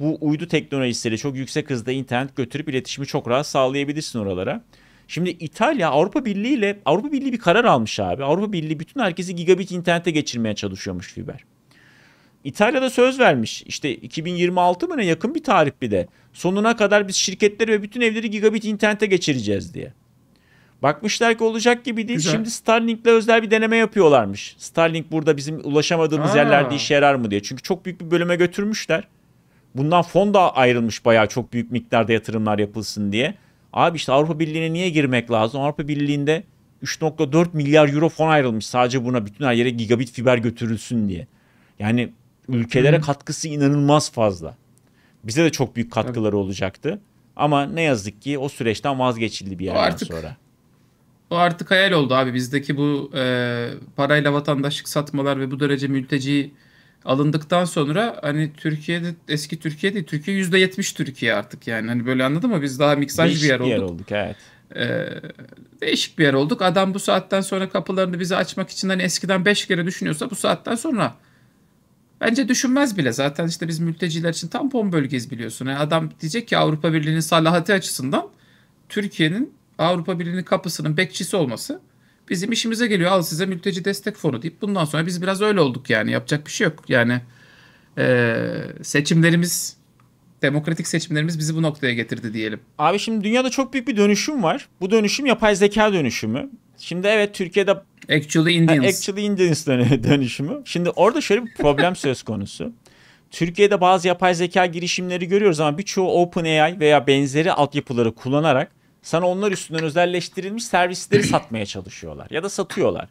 Bu uydu teknolojisiyle çok yüksek hızda internet götürüp iletişimi çok rahat sağlayabilirsin oralara. Şimdi İtalya Avrupa Birliği ile Avrupa Birliği bir karar almış abi. Avrupa Birliği bütün herkesi gigabit internete geçirmeye çalışıyormuş fiber. İtalya'da söz vermiş. İşte 2026 mı ne yakın bir tarih bir de. Sonuna kadar biz şirketleri ve bütün evleri gigabit internete geçireceğiz diye. Bakmışlar ki olacak gibi değil. Güzel. Şimdi Starlink'le özel bir deneme yapıyorlarmış. Starlink burada bizim ulaşamadığımız Aa. yerlerde işe yarar mı diye. Çünkü çok büyük bir bölüme götürmüşler. Bundan fon da ayrılmış bayağı çok büyük miktarda yatırımlar yapılsın diye. Abi işte Avrupa Birliği'ne niye girmek lazım? Avrupa Birliği'nde 3.4 milyar euro fon ayrılmış sadece buna bütün her yere gigabit fiber götürülsün diye. Yani ülkelere Hı-hı. katkısı inanılmaz fazla. Bize de çok büyük katkıları evet. olacaktı. Ama ne yazık ki o süreçten vazgeçildi bir yerden o artık, sonra. O artık hayal oldu abi. Bizdeki bu e, parayla vatandaşlık satmalar ve bu derece mülteci alındıktan sonra hani Türkiye'de eski Türkiye'de Türkiye yüzde yetmiş Türkiye artık yani hani böyle anladın mı biz daha miksaj değişik bir yer olduk. Bir yer olduk evet. Ee, değişik bir yer olduk. Adam bu saatten sonra kapılarını bize açmak için hani eskiden beş kere düşünüyorsa bu saatten sonra Bence düşünmez bile. Zaten işte biz mülteciler için tampon bölgeyiz biliyorsun. Yani adam diyecek ki Avrupa Birliği'nin salahati açısından Türkiye'nin Avrupa Birliği'nin kapısının bekçisi olması bizim işimize geliyor. Al size mülteci destek fonu deyip bundan sonra biz biraz öyle olduk yani yapacak bir şey yok. Yani e, seçimlerimiz demokratik seçimlerimiz bizi bu noktaya getirdi diyelim. Abi şimdi dünyada çok büyük bir dönüşüm var. Bu dönüşüm yapay zeka dönüşümü. Şimdi evet Türkiye'de Actually Indians. Actually Indians dönüşümü. Şimdi orada şöyle bir problem söz konusu. Türkiye'de bazı yapay zeka girişimleri görüyoruz ama birçoğu OpenAI veya benzeri altyapıları kullanarak sana onlar üstünden özelleştirilmiş servisleri satmaya çalışıyorlar ya da satıyorlar.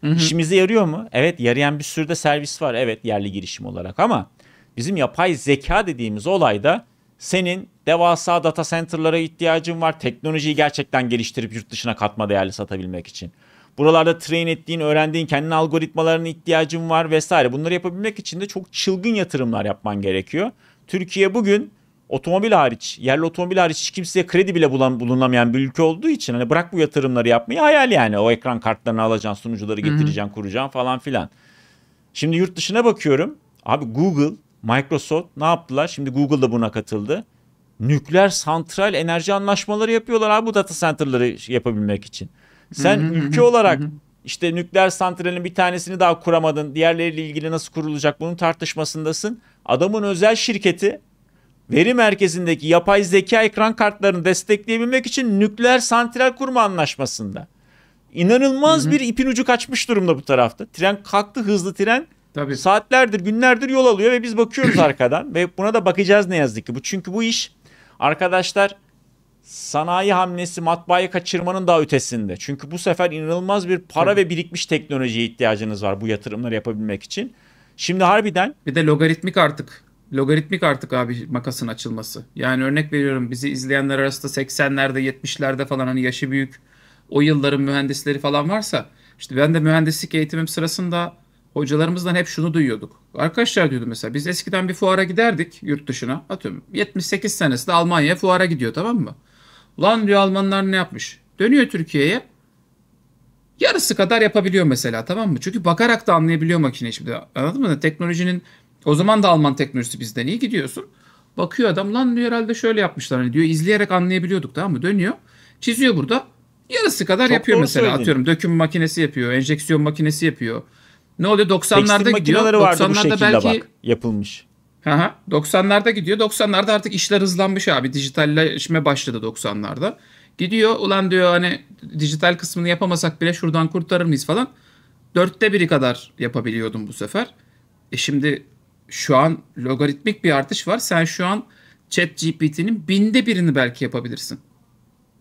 Hı İşimize yarıyor mu? Evet yarayan bir sürü de servis var. Evet yerli girişim olarak ama bizim yapay zeka dediğimiz olayda senin devasa data center'lara ihtiyacın var. Teknolojiyi gerçekten geliştirip yurt dışına katma değerli satabilmek için. Buralarda train ettiğin, öğrendiğin kendi algoritmalarına ihtiyacın var vesaire. Bunları yapabilmek için de çok çılgın yatırımlar yapman gerekiyor. Türkiye bugün otomobil hariç, yerli otomobil hariç hiç kimseye kredi bile bulan, bulunamayan bir ülke olduğu için hani bırak bu yatırımları yapmayı hayal yani. O ekran kartlarını alacaksın, sunucuları getireceksin, Hı-hı. kuracaksın falan filan. Şimdi yurt dışına bakıyorum. Abi Google Microsoft ne yaptılar? Şimdi Google da buna katıldı. Nükleer santral enerji anlaşmaları yapıyorlar abi bu data center'ları yapabilmek için. Sen ülke olarak işte nükleer santralin bir tanesini daha kuramadın. Diğerleriyle ilgili nasıl kurulacak bunun tartışmasındasın. Adamın özel şirketi veri merkezindeki yapay zeka ekran kartlarını destekleyebilmek için nükleer santral kurma anlaşmasında. İnanılmaz hı hı. bir ipin ucu kaçmış durumda bu tarafta. Tren kalktı hızlı tren Tabii. Saatlerdir, günlerdir yol alıyor ve biz bakıyoruz arkadan ve buna da bakacağız ne yazık ki. Bu çünkü bu iş arkadaşlar sanayi hamlesi matbaayı kaçırmanın daha ötesinde. Çünkü bu sefer inanılmaz bir para Tabii. ve birikmiş teknolojiye ihtiyacınız var bu yatırımları yapabilmek için. Şimdi harbiden bir de logaritmik artık logaritmik artık abi makasın açılması. Yani örnek veriyorum bizi izleyenler arasında 80'lerde 70'lerde falan hani yaşı büyük o yılların mühendisleri falan varsa işte ben de mühendislik eğitimim sırasında hocalarımızdan hep şunu duyuyorduk. Arkadaşlar diyordu mesela biz eskiden bir fuara giderdik yurt dışına. Atıyorum 78 senesinde Almanya fuara gidiyor tamam mı? Lan diyor Almanlar ne yapmış? Dönüyor Türkiye'ye. Yarısı kadar yapabiliyor mesela tamam mı? Çünkü bakarak da anlayabiliyor makine şimdi. Anladın mı? Teknolojinin o zaman da Alman teknolojisi bizden iyi gidiyorsun. Bakıyor adam lan diyor herhalde şöyle yapmışlar hani diyor izleyerek anlayabiliyorduk tamam mı? Dönüyor. Çiziyor burada. Yarısı kadar Çok yapıyor mesela söyledin. atıyorum döküm makinesi yapıyor, enjeksiyon makinesi yapıyor. Ne oluyor? 90'larda gidiyor. 90'larda belki bak, yapılmış. Aha, 90'larda gidiyor. 90'larda artık işler hızlanmış abi. Dijitalleşme başladı 90'larda. Gidiyor ulan diyor hani dijital kısmını yapamasak bile şuradan kurtarır mıyız falan. Dörtte biri kadar yapabiliyordum bu sefer. E şimdi şu an logaritmik bir artış var. Sen şu an chat GPT'nin binde birini belki yapabilirsin.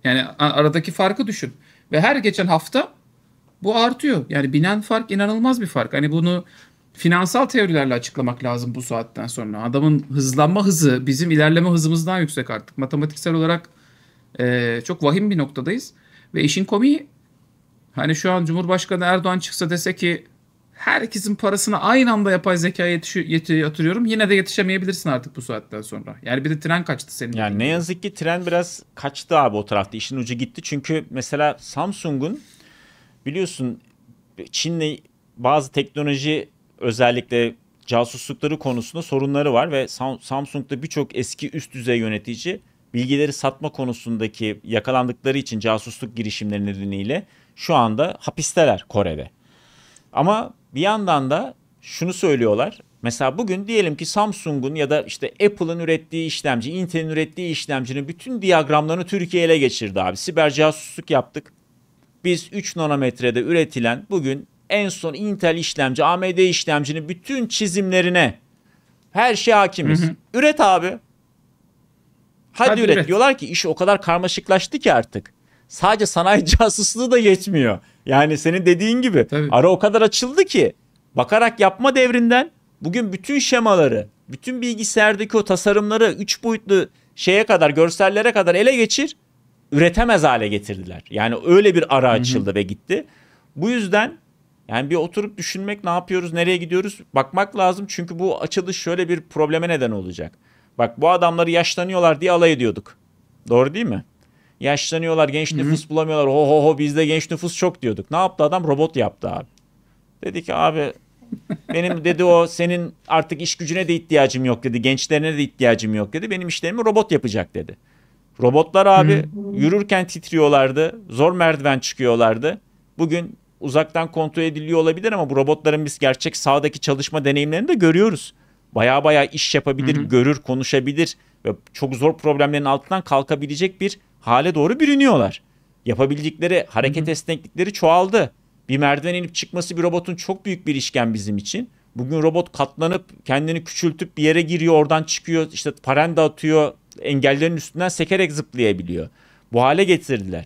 Yani aradaki farkı düşün. Ve her geçen hafta bu artıyor. Yani binen fark inanılmaz bir fark. Hani bunu finansal teorilerle açıklamak lazım bu saatten sonra. Adamın hızlanma hızı bizim ilerleme hızımızdan yüksek artık. Matematiksel olarak e, çok vahim bir noktadayız. Ve işin komiği hani şu an Cumhurbaşkanı Erdoğan çıksa dese ki herkesin parasını aynı anda yapay zeka yetiş- yatırıyorum. Yine de yetişemeyebilirsin artık bu saatten sonra. Yani bir de tren kaçtı senin. Yani ne yazık ki tren biraz kaçtı abi o tarafta. İşin ucu gitti. Çünkü mesela Samsung'un biliyorsun Çin'le bazı teknoloji özellikle casuslukları konusunda sorunları var ve Samsung'da birçok eski üst düzey yönetici bilgileri satma konusundaki yakalandıkları için casusluk girişimleri nedeniyle şu anda hapisteler Kore'de. Ama bir yandan da şunu söylüyorlar. Mesela bugün diyelim ki Samsung'un ya da işte Apple'ın ürettiği işlemci, Intel'in ürettiği işlemcinin bütün diyagramlarını Türkiye'ye ele geçirdi abi. Siber casusluk yaptık biz 3 nanometrede üretilen bugün en son Intel işlemci, AMD işlemcinin bütün çizimlerine her şey hakimiz. Üret abi. Hadi, Hadi üret. üret. Diyorlar ki iş o kadar karmaşıklaştı ki artık. Sadece sanayi casusluğu da yetmiyor. Yani senin dediğin gibi. Tabii. Ara o kadar açıldı ki. Bakarak yapma devrinden bugün bütün şemaları, bütün bilgisayardaki o tasarımları 3 boyutlu şeye kadar, görsellere kadar ele geçir üretemez hale getirdiler. Yani öyle bir ara açıldı Hı-hı. ve gitti. Bu yüzden yani bir oturup düşünmek ne yapıyoruz, nereye gidiyoruz bakmak lazım. Çünkü bu açılış şöyle bir probleme neden olacak. Bak bu adamları yaşlanıyorlar diye alay ediyorduk. Doğru değil mi? Yaşlanıyorlar, genç Hı-hı. nüfus bulamıyorlar. Ho ho ho bizde genç nüfus çok diyorduk. Ne yaptı adam? Robot yaptı abi. Dedi ki abi benim dedi o senin artık iş gücüne de ihtiyacım yok dedi. Gençlerine de ihtiyacım yok dedi. Benim işlerimi robot yapacak dedi. Robotlar abi hmm. yürürken titriyorlardı. Zor merdiven çıkıyorlardı. Bugün uzaktan kontrol ediliyor olabilir ama bu robotların biz gerçek sahadaki çalışma deneyimlerini de görüyoruz. Baya baya iş yapabilir, hmm. görür, konuşabilir ve çok zor problemlerin altından kalkabilecek bir hale doğru bürünüyorlar. Yapabildikleri hareket hmm. esneklikleri çoğaldı. Bir merdiven inip çıkması bir robotun çok büyük bir işken bizim için. Bugün robot katlanıp kendini küçültüp bir yere giriyor oradan çıkıyor işte paranda atıyor engellerin üstünden sekerek zıplayabiliyor. Bu hale getirdiler.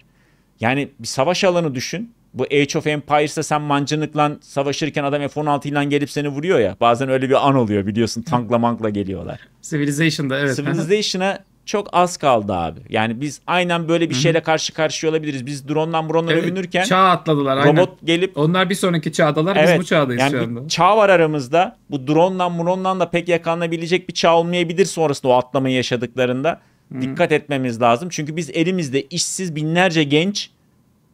Yani bir savaş alanı düşün. Bu Age of Empires'ta sen mancınıkla savaşırken adam F-16 ile gelip seni vuruyor ya. Bazen öyle bir an oluyor biliyorsun tankla mankla geliyorlar. Civilization'da evet. Civilization'a çok az kaldı abi. Yani biz aynen böyle bir Hı-hı. şeyle karşı karşıya olabiliriz. Biz drone'dan drone'la evet, övünürken çağ atladılar robot aynen. Robot gelip onlar bir sonraki çağdalar evet, biz bu çağdayız yani şu anda. çağ var aramızda. Bu drone'dan drone'dan da pek yakalanabilecek bir çağ olmayabilir sonrasında o atlamayı yaşadıklarında. Hı-hı. Dikkat etmemiz lazım. Çünkü biz elimizde işsiz binlerce genç,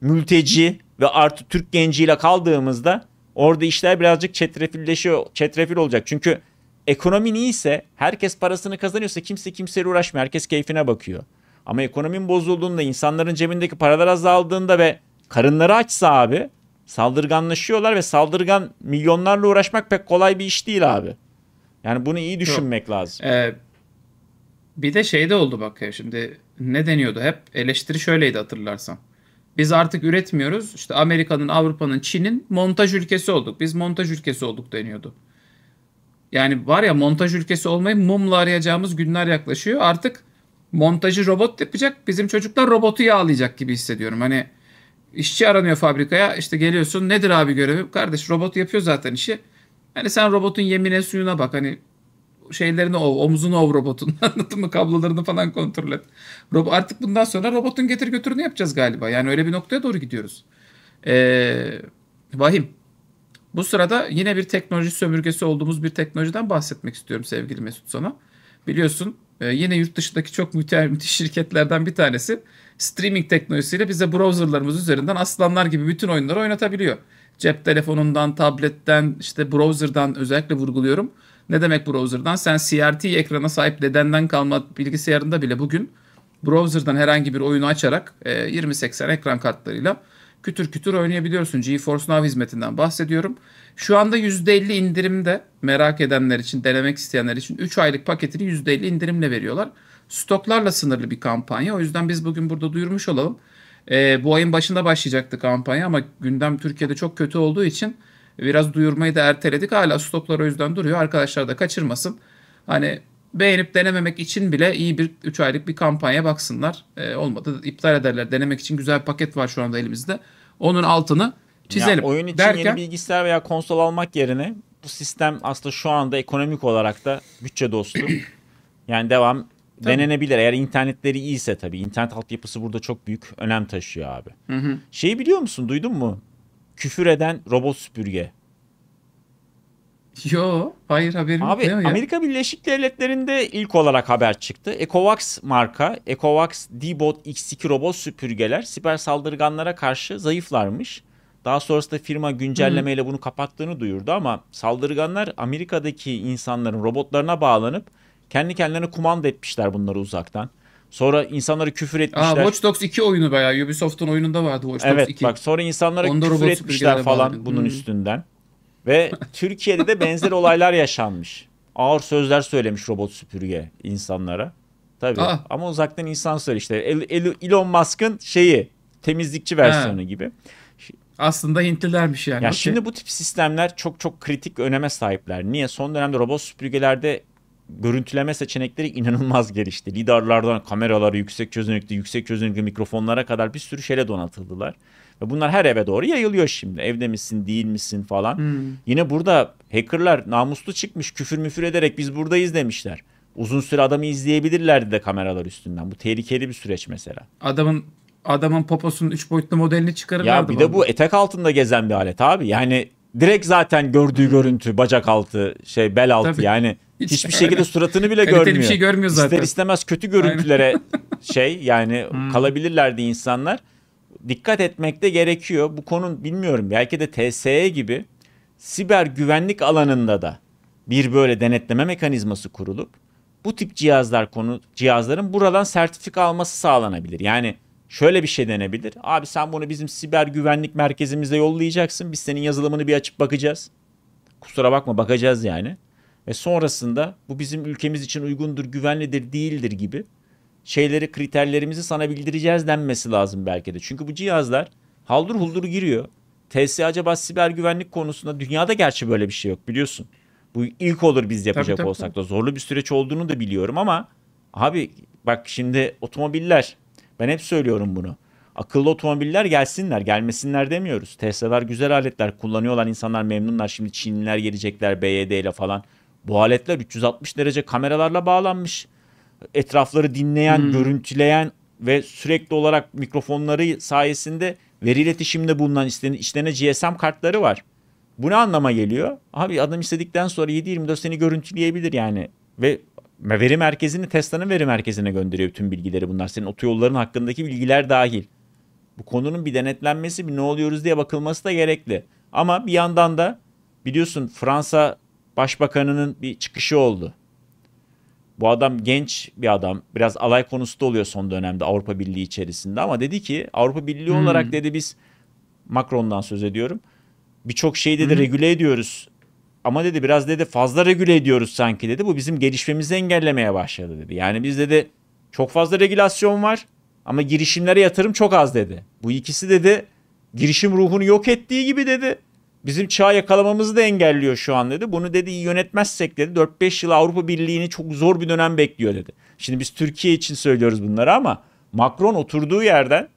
mülteci ve artı Türk genciyle kaldığımızda orada işler birazcık çetrefilleşiyor, çetrefil olacak. Çünkü Ekonomi iyiyse, herkes parasını kazanıyorsa kimse kimseyle uğraşmıyor. Herkes keyfine bakıyor. Ama ekonomin bozulduğunda, insanların cebindeki paralar azaldığında ve karınları açsa abi saldırganlaşıyorlar ve saldırgan milyonlarla uğraşmak pek kolay bir iş değil abi. Yani bunu iyi düşünmek Yok. lazım. Ee, bir de şey de oldu bak ya şimdi ne deniyordu hep eleştiri şöyleydi hatırlarsan. Biz artık üretmiyoruz. işte Amerika'nın, Avrupa'nın, Çin'in montaj ülkesi olduk. Biz montaj ülkesi olduk deniyordu. Yani var ya montaj ülkesi olmayı mumla arayacağımız günler yaklaşıyor. Artık montajı robot yapacak. Bizim çocuklar robotu yağlayacak gibi hissediyorum. Hani işçi aranıyor fabrikaya. İşte geliyorsun nedir abi görevi? Kardeş robot yapıyor zaten işi. Hani sen robotun yemine suyuna bak. Hani şeylerini ov, omzunu ov robotun. Anladın mı? Kablolarını falan kontrol et. Rob artık bundan sonra robotun getir götürünü yapacağız galiba. Yani öyle bir noktaya doğru gidiyoruz. Ee, vahim. Bu sırada yine bir teknoloji sömürgesi olduğumuz bir teknolojiden bahsetmek istiyorum sevgili Mesut sana. Biliyorsun e, yine yurt dışındaki çok müthiş şirketlerden bir tanesi streaming teknolojisiyle bize browserlarımız üzerinden aslanlar gibi bütün oyunları oynatabiliyor. Cep telefonundan, tabletten, işte browser'dan özellikle vurguluyorum. Ne demek browser'dan? Sen CRT ekrana sahip dedenden kalma bilgisayarında bile bugün browser'dan herhangi bir oyunu açarak 2080 e, ekran kartlarıyla kütür kütür oynayabiliyorsun. GeForce Now hizmetinden bahsediyorum. Şu anda %50 indirimde merak edenler için, denemek isteyenler için 3 aylık paketini %50 indirimle veriyorlar. Stoklarla sınırlı bir kampanya. O yüzden biz bugün burada duyurmuş olalım. E, bu ayın başında başlayacaktı kampanya ama gündem Türkiye'de çok kötü olduğu için biraz duyurmayı da erteledik. Hala stoklar o yüzden duruyor. Arkadaşlar da kaçırmasın. Hani beğenip denememek için bile iyi bir 3 aylık bir kampanya baksınlar. E, olmadı iptal ederler. Denemek için güzel bir paket var şu anda elimizde. Onun altını çizelim. Ya oyun için derken, yeni bilgisayar veya konsol almak yerine bu sistem aslında şu anda ekonomik olarak da bütçe dostu. yani devam Tabii. denenebilir. Eğer internetleri iyiyse tabii. İnternet altyapısı burada çok büyük önem taşıyor abi. Hı hı. Şeyi biliyor musun? Duydun mu? Küfür eden robot süpürge. Yo, hayır haberim Abi, yok. Abi Amerika Birleşik Devletleri'nde ilk olarak haber çıktı. Ecovax marka, Ecovax D-Bot X2 robot süpürgeler siber saldırganlara karşı zayıflarmış. Daha sonrasında firma güncellemeyle hmm. bunu kapattığını duyurdu ama saldırganlar Amerika'daki insanların robotlarına bağlanıp kendi kendilerine kumanda etmişler bunları uzaktan. Sonra insanları küfür etmişler. Aa, Watch Dogs 2 oyunu bayağı. Ubisoft'un oyununda vardı Watch Dogs evet, 2. Evet bak sonra insanlara Onda küfür etmişler falan bunun hmm. üstünden. Ve Türkiye'de de benzer olaylar yaşanmış. Ağır sözler söylemiş robot süpürge insanlara. Tabii. Aa. Ah. Ama uzaktan insan söyle işte. Elon Musk'ın şeyi temizlikçi versiyonu ha. gibi. Aslında Hintlilermiş yani. Ya okay. şimdi bu tip sistemler çok çok kritik öneme sahipler. Niye? Son dönemde robot süpürgelerde görüntüleme seçenekleri inanılmaz gelişti. Lidarlardan kameraları yüksek çözünürlükte, yüksek çözünürlüklü mikrofonlara kadar bir sürü şeyle donatıldılar. Ve bunlar her eve doğru yayılıyor şimdi. Evde misin, değil misin falan. Hmm. Yine burada hackerlar namuslu çıkmış küfür müfür ederek biz buradayız demişler. Uzun süre adamı izleyebilirlerdi de kameralar üstünden. Bu tehlikeli bir süreç mesela. Adamın adamın poposunun 3 boyutlu modelini çıkarırlardı. Ya bir de bu etek altında gezen bir alet abi. Yani direkt zaten gördüğü görüntü bacak altı şey bel altı Tabii. yani Hiç hiçbir öyle. şekilde suratını bile Kaliteli görmüyor. bir şey görmüyor zaten. İster istemez kötü görüntülere şey yani hmm. kalabilirlerdi insanlar dikkat etmekte gerekiyor. Bu konu bilmiyorum belki de TSE gibi siber güvenlik alanında da bir böyle denetleme mekanizması kurulup bu tip cihazlar konu cihazların buradan sertifika alması sağlanabilir. Yani şöyle bir şey denebilir. Abi sen bunu bizim siber güvenlik merkezimize yollayacaksın. Biz senin yazılımını bir açıp bakacağız. Kusura bakma bakacağız yani. Ve sonrasında bu bizim ülkemiz için uygundur, güvenlidir, değildir gibi şeyleri kriterlerimizi sana bildireceğiz denmesi lazım belki de. Çünkü bu cihazlar haldır huldur giriyor. TSE acaba siber güvenlik konusunda dünyada gerçi böyle bir şey yok biliyorsun. Bu ilk olur biz yapacak tabii, tabii, olsak da zorlu bir süreç olduğunu da biliyorum ama abi bak şimdi otomobiller ben hep söylüyorum bunu. Akıllı otomobiller gelsinler, gelmesinler demiyoruz. Tesla'lar güzel aletler, kullanıyorlar insanlar memnunlar. Şimdi Çinliler gelecekler BYD ile falan. Bu aletler 360 derece kameralarla bağlanmış etrafları dinleyen, hmm. görüntüleyen ve sürekli olarak mikrofonları sayesinde veri iletişimde bulunan işlerine, GSM kartları var. Bu ne anlama geliyor? Abi adam istedikten sonra 7-24 seni görüntüleyebilir yani. Ve veri merkezini Tesla'nın veri merkezine gönderiyor tüm bilgileri bunlar. Senin otoyolların hakkındaki bilgiler dahil. Bu konunun bir denetlenmesi, bir ne oluyoruz diye bakılması da gerekli. Ama bir yandan da biliyorsun Fransa Başbakanının bir çıkışı oldu. Bu adam genç bir adam. Biraz alay konusu da oluyor son dönemde Avrupa Birliği içerisinde ama dedi ki Avrupa Birliği hmm. olarak dedi biz Macron'dan söz ediyorum. Birçok şeyi dedi hmm. regüle ediyoruz. Ama dedi biraz dedi fazla regüle ediyoruz sanki dedi. Bu bizim gelişmemizi engellemeye başladı dedi. Yani biz dedi çok fazla regülasyon var ama girişimlere yatırım çok az dedi. Bu ikisi dedi girişim ruhunu yok ettiği gibi dedi Bizim çağ yakalamamızı da engelliyor şu an dedi. Bunu dedi yönetmezsek dedi 4-5 yıl Avrupa Birliği'ni çok zor bir dönem bekliyor dedi. Şimdi biz Türkiye için söylüyoruz bunları ama Macron oturduğu yerden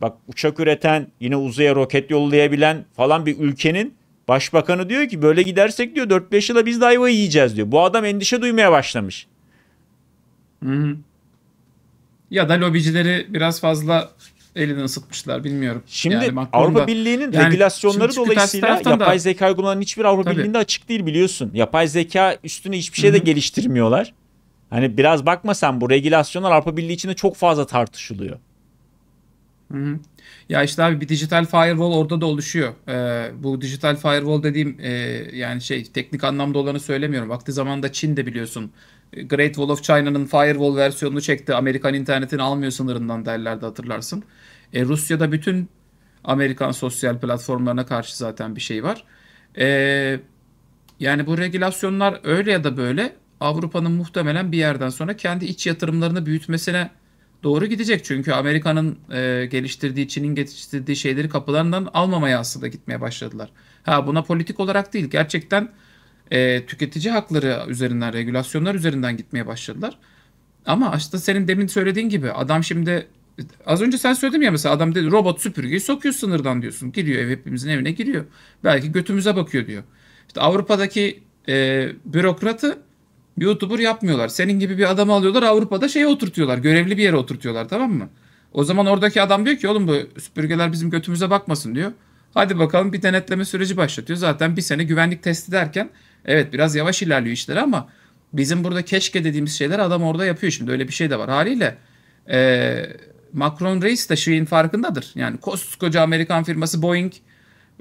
bak uçak üreten yine uzaya roket yollayabilen falan bir ülkenin başbakanı diyor ki böyle gidersek diyor 4-5 yıla biz de ayva yiyeceğiz diyor. Bu adam endişe duymaya başlamış. Hı hı. Ya da lobicileri biraz fazla elini ısıtmışlar bilmiyorum. Şimdi yani Avrupa Birliği'nin yani regülasyonları dolayısıyla yapay da, zeka uygulanan hiçbir Avrupa tabii. Birliği'nde açık değil biliyorsun. Yapay zeka üstüne hiçbir şey de geliştirmiyorlar. Hani biraz bakma sen bu regülasyonlar Avrupa Birliği içinde çok fazla tartışılıyor. Hı-hı. Ya işte abi bir dijital firewall orada da oluşuyor. Ee, bu dijital firewall dediğim e, yani şey teknik anlamda olanı söylemiyorum. Vakti zamanında Çin de biliyorsun e, Great Wall of China'nın firewall versiyonunu çekti. Amerikan internetini almıyor sınırından derlerdi hatırlarsın. E, Rusya'da bütün Amerikan sosyal platformlarına karşı zaten bir şey var. E, yani bu regülasyonlar öyle ya da böyle Avrupa'nın muhtemelen bir yerden sonra kendi iç yatırımlarını büyütmesine doğru gidecek. Çünkü Amerika'nın e, geliştirdiği, Çin'in geliştirdiği şeyleri kapılarından almamaya aslında gitmeye başladılar. Ha buna politik olarak değil gerçekten e, tüketici hakları üzerinden, regülasyonlar üzerinden gitmeye başladılar. Ama aslında senin demin söylediğin gibi adam şimdi Az önce sen söyledim ya mesela adam dedi robot süpürgeyi sokuyor sınırdan diyorsun. Giriyor ev hepimizin evine giriyor. Belki götümüze bakıyor diyor. İşte Avrupa'daki e, bürokratı YouTuber yapmıyorlar. Senin gibi bir adamı alıyorlar Avrupa'da şeye oturtuyorlar. Görevli bir yere oturtuyorlar tamam mı? O zaman oradaki adam diyor ki oğlum bu süpürgeler bizim götümüze bakmasın diyor. Hadi bakalım bir denetleme süreci başlatıyor. Zaten bir sene güvenlik testi derken evet biraz yavaş ilerliyor işleri ama bizim burada keşke dediğimiz şeyler adam orada yapıyor. Şimdi öyle bir şey de var. Haliyle e, Macron reis de şeyin farkındadır. Yani koskoca Amerikan firması Boeing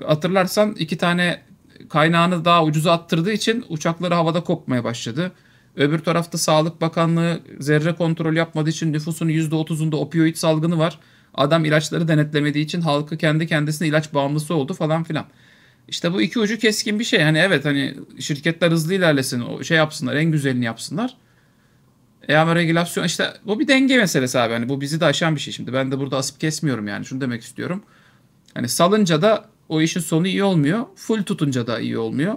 hatırlarsan iki tane kaynağını daha ucuza attırdığı için uçakları havada kopmaya başladı. Öbür tarafta Sağlık Bakanlığı zerre kontrol yapmadığı için nüfusun %30'unda opioid salgını var. Adam ilaçları denetlemediği için halkı kendi kendisine ilaç bağımlısı oldu falan filan. İşte bu iki ucu keskin bir şey. Hani evet hani şirketler hızlı ilerlesin, şey yapsınlar, en güzelini yapsınlar. E ama regülasyon işte bu bir denge meselesi abi. Hani bu bizi de aşan bir şey şimdi. Ben de burada asıp kesmiyorum yani. Şunu demek istiyorum. Hani salınca da o işin sonu iyi olmuyor. Full tutunca da iyi olmuyor.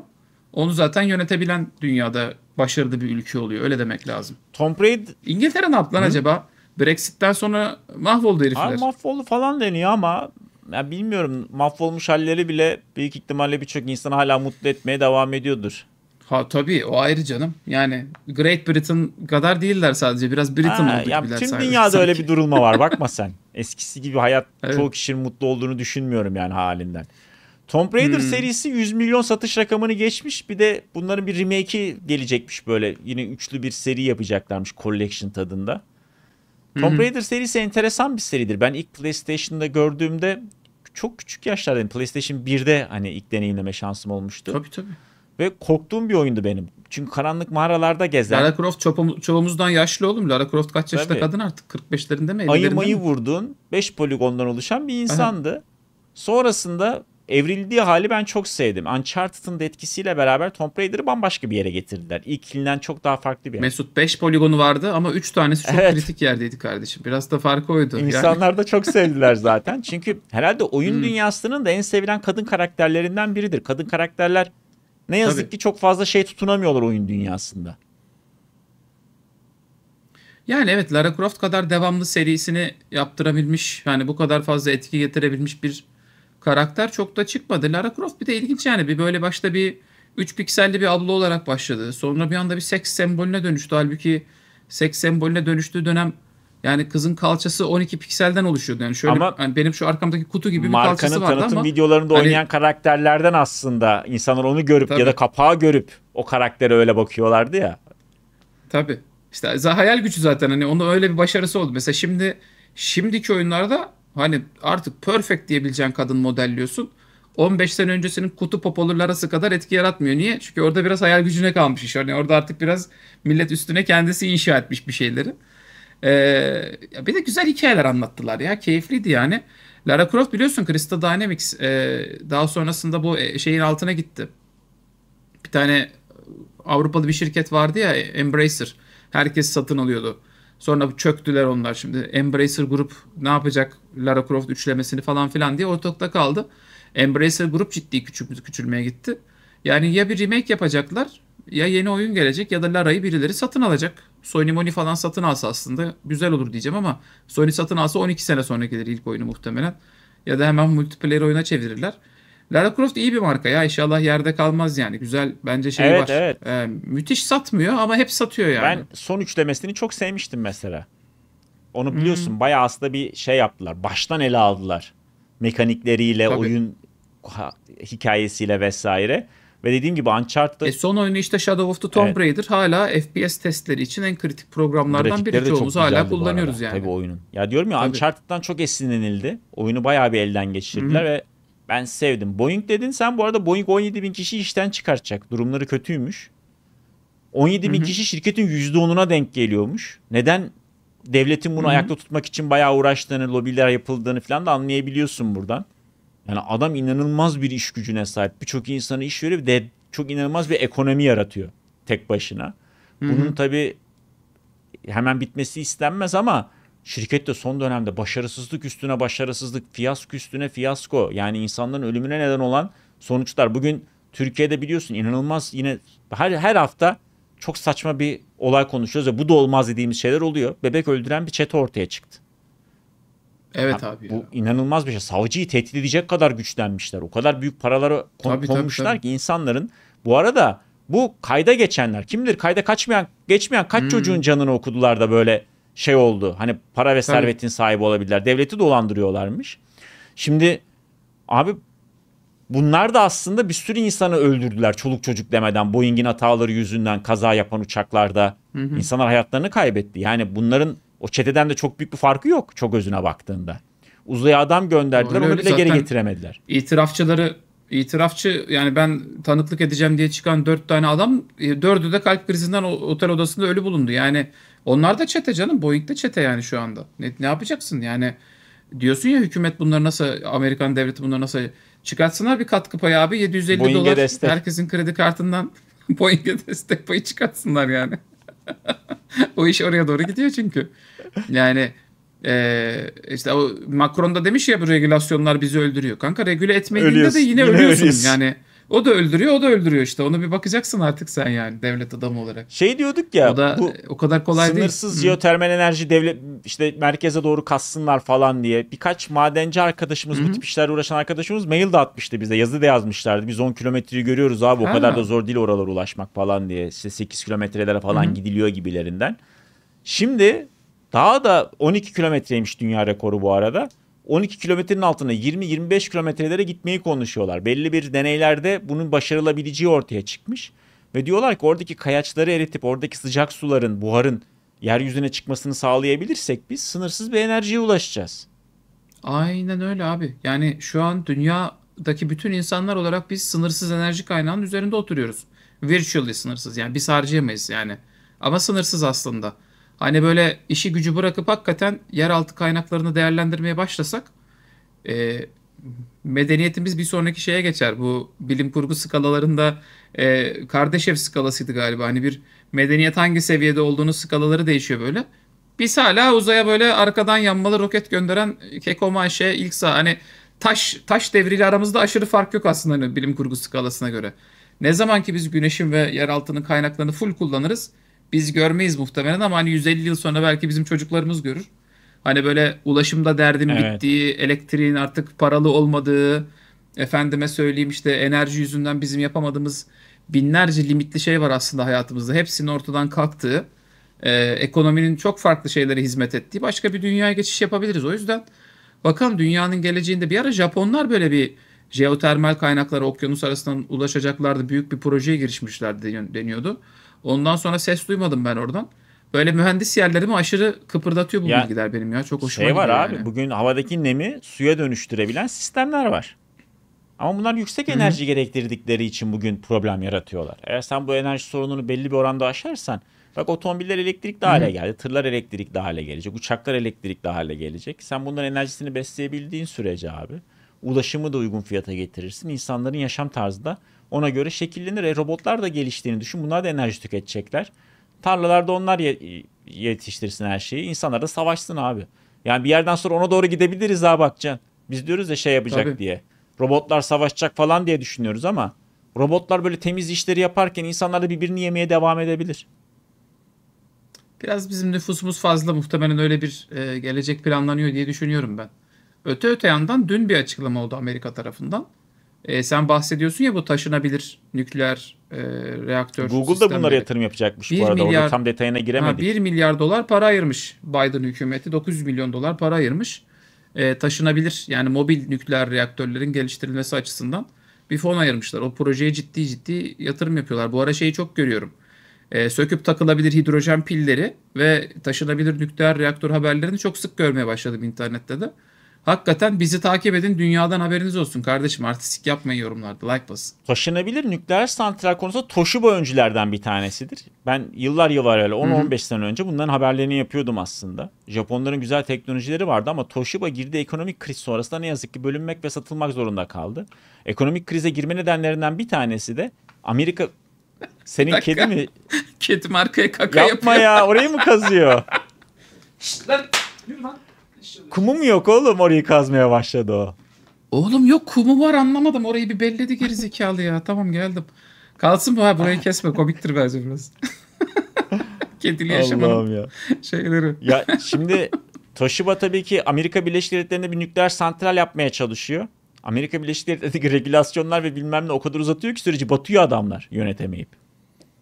Onu zaten yönetebilen dünyada başarılı bir ülke oluyor. Öyle demek lazım. Tom Brady... İngiltere ne yaptı lan acaba? Brexit'ten sonra mahvoldu herifler. Abi mahvoldu falan deniyor ama ya bilmiyorum mahvolmuş halleri bile büyük ihtimalle birçok insanı hala mutlu etmeye devam ediyordur. Ha tabii o ayrı canım. Yani Great Britain kadar değiller sadece. Biraz Britain ha, olduk ya, Tüm sadece. dünyada sanki. öyle bir durulma var bakma sen. Eskisi gibi hayat evet. çoğu kişinin mutlu olduğunu düşünmüyorum yani halinden. Tomb Raider hmm. serisi 100 milyon satış rakamını geçmiş. Bir de bunların bir remake'i gelecekmiş böyle. Yine üçlü bir seri yapacaklarmış collection tadında. Tomb hmm. serisi enteresan bir seridir. Ben ilk PlayStation'da gördüğümde çok küçük yaşlardayım. yani PlayStation 1'de hani ilk deneyimleme şansım olmuştu. Tabii tabii. Ve korktuğum bir oyundu benim. Çünkü karanlık mağaralarda gezen. Lara Croft çopum, yaşlı oğlum. Lara Croft kaç yaşta Tabii. kadın artık? 45'lerinde mi? Ayı mayı mi? vurduğun 5 poligondan oluşan bir insandı. Aha. Sonrasında evrildiği hali ben çok sevdim. Uncharted'ın da etkisiyle beraber Tomb Raider'ı bambaşka bir yere getirdiler. İlkinden çok daha farklı bir yer. Mesut 5 poligonu vardı ama 3 tanesi çok evet. kritik yerdeydi kardeşim. Biraz da farkı oydu. İnsanlar yani. da çok sevdiler zaten. Çünkü herhalde oyun hmm. dünyasının da en sevilen kadın karakterlerinden biridir. Kadın karakterler ne yazık Tabii. ki çok fazla şey tutunamıyorlar oyun dünyasında. Yani evet Lara Croft kadar devamlı serisini yaptırabilmiş, yani bu kadar fazla etki getirebilmiş bir karakter çok da çıkmadı. Lara Croft bir de ilginç yani bir böyle başta bir 3 pikselli bir abla olarak başladı. Sonra bir anda bir seks sembolüne dönüştü. Halbuki seks sembolüne dönüştüğü dönem yani kızın kalçası 12 pikselden oluşuyordu. Yani şöyle ama yani benim şu arkamdaki kutu gibi bir kalçası vardı ama. Markanın tanıtım videolarında hani, oynayan karakterlerden aslında insanlar onu görüp tabii. ya da kapağı görüp o karaktere öyle bakıyorlardı ya. Tabii. İşte hayal gücü zaten hani onun öyle bir başarısı oldu. Mesela şimdi şimdiki oyunlarda hani artık perfect diyebileceğin kadın modelliyorsun. 15 sene öncesinin kutu popolararası kadar etki yaratmıyor. Niye? Çünkü orada biraz hayal gücüne kalmış iş. Hani orada artık biraz millet üstüne kendisi inşa etmiş bir şeyleri. Ee, bir de güzel hikayeler anlattılar ya. Keyifliydi yani. Lara Croft biliyorsun Crystal Dynamics e, daha sonrasında bu e, şeyin altına gitti. Bir tane Avrupalı bir şirket vardı ya Embracer. Herkes satın alıyordu. Sonra çöktüler onlar şimdi. Embracer Grup ne yapacak Lara Croft üçlemesini falan filan diye ortakta kaldı. Embracer Grup ciddi küçük küçülmeye gitti. Yani ya bir remake yapacaklar ya yeni oyun gelecek ya da Lara'yı birileri satın alacak. Sony Moni falan satın alsa aslında güzel olur diyeceğim ama Sony satın alsa 12 sene sonra gelir ilk oyunu muhtemelen. Ya da hemen multiplayer oyuna çevirirler. Lara Croft iyi bir marka ya. inşallah yerde kalmaz yani. Güzel bence şey evet, var. Evet. Ee, müthiş satmıyor ama hep satıyor yani. Ben son üçlemesini çok sevmiştim mesela. Onu hmm. biliyorsun hmm. bayağı aslında bir şey yaptılar. Baştan ele aldılar. Mekanikleriyle, Tabii. oyun hikayesiyle vesaire. Ve dediğim gibi Uncharted'da... E son oyunu işte Shadow of the Tomb evet. Raider hala FPS testleri için en kritik programlardan Grafikleri biri. Çoğumuz hala kullanıyoruz yani. Tabii oyunun. Ya diyorum ya Tabii. Uncharted'dan çok esinlenildi. Oyunu bayağı bir elden geçirdiler Hı-hı. ve ben sevdim. Boeing dedin sen bu arada Boeing 17 bin kişi işten çıkartacak. Durumları kötüymüş. 17 bin Hı-hı. kişi şirketin %10'una denk geliyormuş. Neden devletin bunu Hı-hı. ayakta tutmak için bayağı uğraştığını, lobiler yapıldığını falan da anlayabiliyorsun buradan. Yani adam inanılmaz bir iş gücüne sahip. Birçok insana iş veriyor. Bir çok inanılmaz bir ekonomi yaratıyor tek başına. Bunun Hı-hı. tabii hemen bitmesi istenmez ama şirket de son dönemde başarısızlık üstüne başarısızlık, fiyasko üstüne fiyasko. Yani insanların ölümüne neden olan sonuçlar. Bugün Türkiye'de biliyorsun inanılmaz yine her, her hafta çok saçma bir olay konuşuyoruz ve bu da olmaz dediğimiz şeyler oluyor. Bebek öldüren bir çete ortaya çıktı. Evet abi. abi bu ya. inanılmaz bir şey. Savcıyı tehdit edecek kadar güçlenmişler. O kadar büyük paraları kon- tabii, konmuşlar tabii, tabii. ki insanların. Bu arada bu kayda geçenler kimdir? Kayda kaçmayan, geçmeyen kaç hmm. çocuğun canını okudular da böyle şey oldu. Hani para ve servetin tabii. sahibi olabilirler. Devleti dolandırıyorlarmış. Şimdi abi bunlar da aslında bir sürü insanı öldürdüler çoluk çocuk demeden. Boeing'in hataları yüzünden kaza yapan uçaklarda hı hı. insanlar hayatlarını kaybetti. Yani bunların o çeteden de çok büyük bir farkı yok çok özüne baktığında. Uzaya adam gönderdiler öyle onu bile geri getiremediler. İtirafçıları itirafçı yani ben tanıklık edeceğim diye çıkan dört tane adam e, dördü de kalp krizinden otel odasında ölü bulundu. Yani onlar da çete canım. Boeing de çete yani şu anda. Ne, ne yapacaksın yani? Diyorsun ya hükümet bunları nasıl Amerikan devleti bunları nasıl çıkartsınlar bir katkı payı abi 750 Boeing'e dolar destek. herkesin kredi kartından Boeing'e destek payı çıkartsınlar yani. o iş oraya doğru gidiyor çünkü. Yani e, işte o Macron da demiş ya bu regülasyonlar bizi öldürüyor. Kanka regüle etmediğinde de yine, yine ölüyorsun ölüyoruz. yani. O da öldürüyor, o da öldürüyor işte. Ona bir bakacaksın artık sen yani devlet adamı olarak. Şey diyorduk ya. O da bu o kadar kolay sınırsız değil. Sınırsız jeotermal enerji devlet işte merkeze doğru kassınlar falan diye. Birkaç madenci arkadaşımız, Hı-hı. bu tip işlerle uğraşan arkadaşımız mail de atmıştı bize. Yazı da yazmışlardı. Biz 10 kilometreyi görüyoruz abi. O ha. kadar da zor değil oralara ulaşmak falan diye. İşte 8 kilometrelere falan Hı-hı. gidiliyor gibilerinden. Şimdi daha da 12 kilometreymiş dünya rekoru bu arada. 12 kilometrenin altına 20-25 kilometrelere gitmeyi konuşuyorlar. Belli bir deneylerde bunun başarılabileceği ortaya çıkmış. Ve diyorlar ki oradaki kayaçları eritip oradaki sıcak suların, buharın yeryüzüne çıkmasını sağlayabilirsek biz sınırsız bir enerjiye ulaşacağız. Aynen öyle abi. Yani şu an dünyadaki bütün insanlar olarak biz sınırsız enerji kaynağının üzerinde oturuyoruz. Virtually sınırsız yani biz harcayamayız yani. Ama sınırsız aslında. Hani böyle işi gücü bırakıp hakikaten yeraltı kaynaklarını değerlendirmeye başlasak e, medeniyetimiz bir sonraki şeye geçer. Bu bilim kurgu skalalarında e, Kardashev skalasıydı galiba. Hani bir medeniyet hangi seviyede olduğunu skalaları değişiyor böyle. Biz hala uzaya böyle arkadan yanmalı roket gönderen Keko Manşe ilk sağ. Hani taş, taş devriyle aramızda aşırı fark yok aslında hani bilim kurgu skalasına göre. Ne zaman ki biz güneşin ve yeraltının kaynaklarını full kullanırız biz görmeyiz muhtemelen ama hani 150 yıl sonra belki bizim çocuklarımız görür. Hani böyle ulaşımda derdin evet. bittiği, elektriğin artık paralı olmadığı, efendime söyleyeyim işte enerji yüzünden bizim yapamadığımız binlerce limitli şey var aslında hayatımızda. Hepsinin ortadan kalktığı, e, ekonominin çok farklı şeylere hizmet ettiği başka bir dünyaya geçiş yapabiliriz. O yüzden bakalım dünyanın geleceğinde bir ara Japonlar böyle bir jeotermal kaynaklara okyanus arasından ulaşacaklardı. Büyük bir projeye girişmişler deniyordu. Ondan sonra ses duymadım ben oradan. Böyle mühendis yerlerimi aşırı kıpırdatıyor bu ya, bilgiler benim ya. Çok hoşuma şey gidiyor var abi yani. bugün havadaki nemi suya dönüştürebilen sistemler var. Ama bunlar yüksek Hı-hı. enerji gerektirdikleri için bugün problem yaratıyorlar. Eğer sen bu enerji sorununu belli bir oranda aşarsan bak otomobiller elektrikli Hı-hı. hale geldi. Tırlar elektrikli hale gelecek. Uçaklar elektrikli hale gelecek. Sen bunların enerjisini besleyebildiğin sürece abi ulaşımı da uygun fiyata getirirsin. İnsanların yaşam tarzı da ona göre şekillenir. E, robotlar da geliştiğini düşün. Bunlar da enerji tüketecekler. Tarlalarda onlar ye- yetiştirsin her şeyi. İnsanlar da savaşsın abi. Yani bir yerden sonra ona doğru gidebiliriz ha bakacaksın. Biz diyoruz ya şey yapacak Tabii. diye. Robotlar savaşacak falan diye düşünüyoruz ama robotlar böyle temiz işleri yaparken insanlar da birbirini yemeye devam edebilir. Biraz bizim nüfusumuz fazla muhtemelen öyle bir e, gelecek planlanıyor diye düşünüyorum ben. Öte öte yandan dün bir açıklama oldu Amerika tarafından. E, sen bahsediyorsun ya bu taşınabilir nükleer e, reaktör Google sistemleri. da bunlara yatırım yapacakmış bu arada. Milyar, Orada tam detayına giremedik. Ha, 1 milyar dolar para ayırmış Biden hükümeti. 900 milyon dolar para ayırmış. E, taşınabilir yani mobil nükleer reaktörlerin geliştirilmesi açısından bir fon ayırmışlar. O projeye ciddi ciddi yatırım yapıyorlar. Bu ara şeyi çok görüyorum. E, söküp takılabilir hidrojen pilleri ve taşınabilir nükleer reaktör haberlerini çok sık görmeye başladım internette de. Hakikaten bizi takip edin. Dünyadan haberiniz olsun kardeşim. Artistik yapmayın yorumlarda. Like basın. Taşınabilir nükleer santral konusunda Toshiba öncülerden bir tanesidir. Ben yıllar yıllar öyle 10-15 sene önce bundan haberlerini yapıyordum aslında. Japonların güzel teknolojileri vardı ama Toshiba girdi ekonomik kriz sonrasında ne yazık ki bölünmek ve satılmak zorunda kaldı. Ekonomik krize girme nedenlerinden bir tanesi de Amerika senin kedi mi? Kedi markaya kaka Yapma yapıyor. Yapma ya orayı mı kazıyor? Şşt lan. Yürü lan. Kumu mu yok oğlum orayı kazmaya başladı o. Oğlum yok kumu var anlamadım. Orayı bir belledi geri zekalı ya. Tamam geldim. Kalsın bu burayı kesme komiktir bence biraz. Kedili yaşamanın ya. şeyleri. Ya şimdi Toshiba tabii ki Amerika Birleşik Devletleri'nde bir nükleer santral yapmaya çalışıyor. Amerika Birleşik Devletleri'ndeki regülasyonlar ve bilmem ne o kadar uzatıyor ki süreci batıyor adamlar yönetemeyip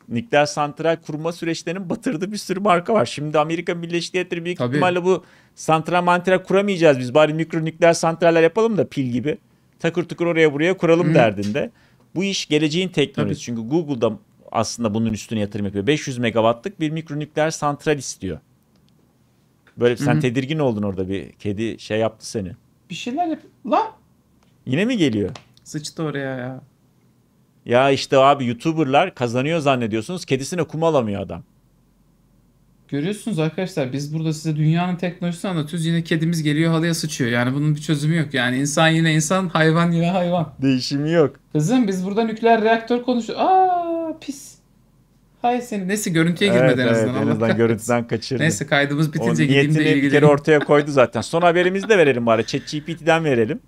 nükleer santral kurma süreçlerinin batırdığı bir sürü marka var. Şimdi Amerika Birleşik Devletleri büyük Tabii. ihtimalle bu santral mantral kuramayacağız biz. Bari mikro nükleer santraller yapalım da pil gibi. Takır tukur oraya buraya kuralım derdinde. Bu iş geleceğin teknolojisi. Tabii. Çünkü Google'da aslında bunun üstüne yatırım yapıyor. 500 megawattlık bir mikro nükleer santral istiyor. Böyle Hı-hı. sen tedirgin oldun orada bir kedi şey yaptı seni. Bir şeyler yap... Lan! Yine mi geliyor? Sıçtı oraya ya. Ya işte abi YouTuber'lar kazanıyor zannediyorsunuz. Kedisine kum alamıyor adam. Görüyorsunuz arkadaşlar biz burada size dünyanın teknolojisini anlatıyoruz. Yine kedimiz geliyor halıya sıçıyor. Yani bunun bir çözümü yok. Yani insan yine insan, hayvan yine hayvan. Değişimi yok. Kızım biz burada nükleer reaktör konuşuyoruz. Aa pis. Hayır seni neyse görüntüye girmeden evet, en azından. Evet, en azından görüntüden kaçırdı. Neyse kaydımız bitince gideyim de ilgileneyim. ortaya koydu zaten. Son haberimizi de verelim bari. ChatGPT'den verelim.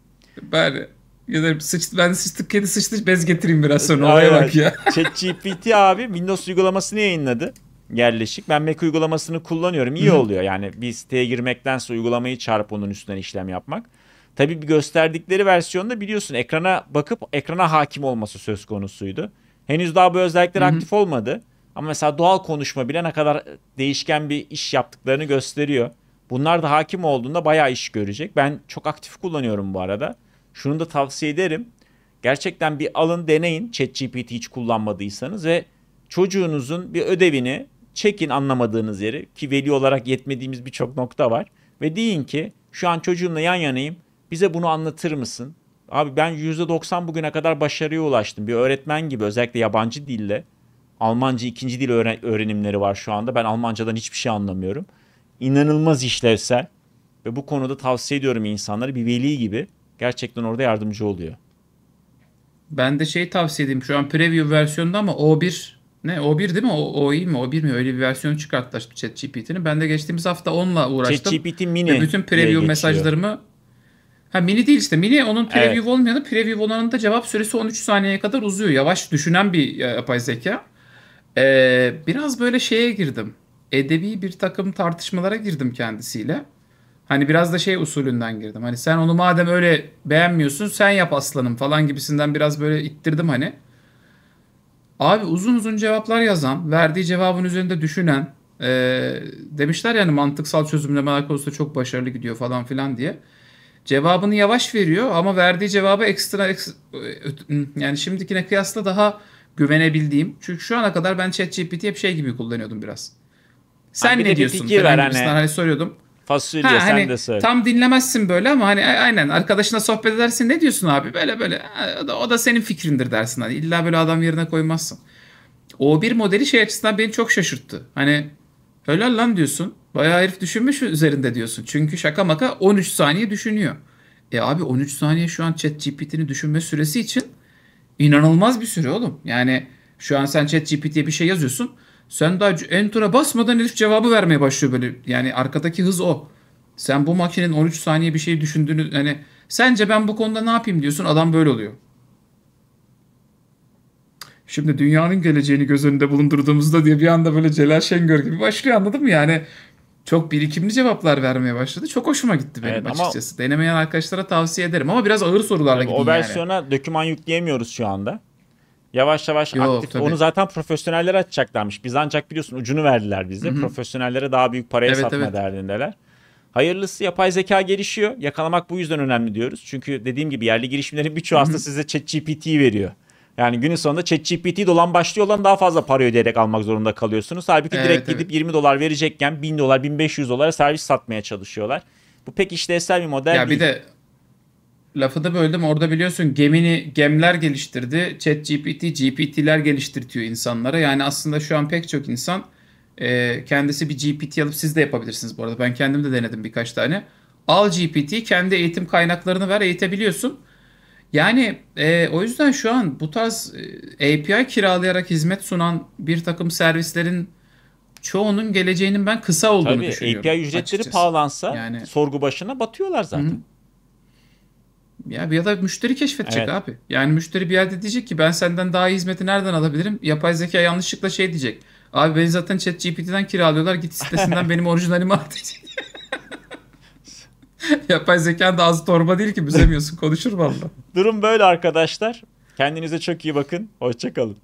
Bari. Ya da sıçtı, ben sıçtık kedi sıçtı bez getireyim biraz sonra olaya bak ya. ChatGPT abi Windows uygulamasını yayınladı yerleşik. Ben Mac uygulamasını kullanıyorum. İyi oluyor yani bir siteye girmektense uygulamayı çarp onun üstünden işlem yapmak. Tabii bir gösterdikleri versiyonda biliyorsun ekrana bakıp ekrana hakim olması söz konusuydu. Henüz daha bu özellikler aktif olmadı. Ama mesela doğal konuşma bile ne kadar değişken bir iş yaptıklarını gösteriyor. Bunlar da hakim olduğunda bayağı iş görecek. Ben çok aktif kullanıyorum bu arada. Şunu da tavsiye ederim. Gerçekten bir alın deneyin ChatGPT hiç kullanmadıysanız ve çocuğunuzun bir ödevini çekin anlamadığınız yeri ki veli olarak yetmediğimiz birçok nokta var ve deyin ki şu an çocuğumla yan yanayım bize bunu anlatır mısın? Abi ben %90 bugüne kadar başarıya ulaştım. Bir öğretmen gibi özellikle yabancı dille Almanca ikinci dil öğrenimleri var şu anda. Ben Almancadan hiçbir şey anlamıyorum. İnanılmaz işlevsel ve bu konuda tavsiye ediyorum insanlara bir veli gibi gerçekten orada yardımcı oluyor. Ben de şey tavsiye edeyim. Şu an preview versiyonda ama O1 ne O1 değil mi? O, O1 mi? O1 mi? Öyle bir versiyonu çıkarttılar ChatGPT'nin. Ben de geçtiğimiz hafta onunla uğraştım. ChatGPT mini. Ve bütün preview mesajlarımı Ha mini değil işte. Mini onun preview evet. olmayanı preview olanında cevap süresi 13 saniyeye kadar uzuyor. Yavaş düşünen bir e, yapay zeka. Ee, biraz böyle şeye girdim. Edebi bir takım tartışmalara girdim kendisiyle. Hani biraz da şey usulünden girdim. Hani sen onu madem öyle beğenmiyorsun sen yap aslanım falan gibisinden biraz böyle ittirdim hani. Abi uzun uzun cevaplar yazan, verdiği cevabın üzerinde düşünen, e, demişler yani mantıksal çözümlemeler konusunda çok başarılı gidiyor falan filan diye. Cevabını yavaş veriyor ama verdiği cevabı ekstra, ekstra yani şimdikine kıyasla daha güvenebildiğim. Çünkü şu ana kadar ben ChatGPT'yi hep şey gibi kullanıyordum biraz. Sen Abi ne diyorsun? Ver hani. hani soruyordum. Fasulye ha, sen hani, de söyle. Tam dinlemezsin böyle ama hani aynen arkadaşına sohbet edersin ne diyorsun abi böyle böyle o da, o da senin fikrindir dersin. Hani illa böyle adam yerine koymazsın. o bir modeli şey açısından beni çok şaşırttı. Hani helal lan diyorsun. Bayağı herif düşünmüş üzerinde diyorsun. Çünkü şaka maka 13 saniye düşünüyor. E abi 13 saniye şu an chat GPT'nin düşünme süresi için inanılmaz bir süre oğlum. Yani şu an sen chat GPT'ye bir şey yazıyorsun. Sen daha enter'a basmadan Elif cevabı vermeye başlıyor böyle. Yani arkadaki hız o. Sen bu makinenin 13 saniye bir şey düşündüğünü hani sence ben bu konuda ne yapayım diyorsun adam böyle oluyor. Şimdi dünyanın geleceğini göz önünde bulundurduğumuzda diye bir anda böyle Celal Şengör gibi başlıyor anladın mı yani? Çok birikimli cevaplar vermeye başladı. Çok hoşuma gitti benim evet, açıkçası. Ama... Denemeyen arkadaşlara tavsiye ederim ama biraz ağır sorularla yani O versiyona yani. döküman yükleyemiyoruz şu anda. Yavaş yavaş Yo, aktif. Tabii. Onu zaten profesyoneller açacaklarmış. Biz ancak biliyorsun ucunu verdiler bize. Hı-hı. Profesyonellere daha büyük paraya evet, satma evet. derdindeler. Hayırlısı yapay zeka gelişiyor. Yakalamak bu yüzden önemli diyoruz. Çünkü dediğim gibi yerli girişimlerin birçoğu aslında size ChatGPT'yi veriyor. Yani günün sonunda ChatGPT dolan başlıyor olan daha fazla para ödeyerek almak zorunda kalıyorsunuz. Halbuki evet, direkt evet. gidip 20 dolar verecekken 1000 dolar 1500 dolara servis satmaya çalışıyorlar. Bu pek işlevsel bir model ya değil. Bir de lafı da böldüm. Orada biliyorsun gemini gemler geliştirdi. Chat GPT, GPT'ler geliştirtiyor insanlara. Yani aslında şu an pek çok insan e, kendisi bir GPT alıp siz de yapabilirsiniz bu arada. Ben kendim de denedim birkaç tane. Al GPT, kendi eğitim kaynaklarını ver, eğitebiliyorsun. Yani e, o yüzden şu an bu tarz e, API kiralayarak hizmet sunan bir takım servislerin çoğunun geleceğinin ben kısa olduğunu Tabii, düşünüyorum. API ücretleri açıkçası. pahalansa yani... sorgu başına batıyorlar zaten. Hı-hı. Ya ya da müşteri keşfedecek Evet. abi. Yani müşteri bir yerde diyecek ki ben senden daha iyi hizmeti nereden alabilirim? Yapay zeka yanlışlıkla şey diyecek. Abi beni zaten Chat GPT'den kiralıyorlar. Git sitesinden benim orijinalimi al diyecek. Yapay zeka da az torba değil ki büzemiyorsun. Konuşur valla. Durum böyle arkadaşlar. Kendinize çok iyi bakın. Hoşçakalın.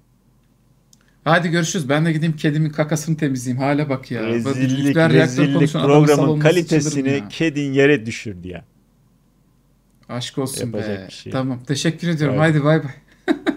Hadi görüşürüz. Ben de gideyim kedimin kakasını temizleyeyim. Hala bak ya. Rezillik, rezillik programın kalitesini ya. kedin yere düşürdü ya. Aşk olsun Yapacak be. Şey. Tamam. Teşekkür ediyorum. Evet. Haydi bay bay.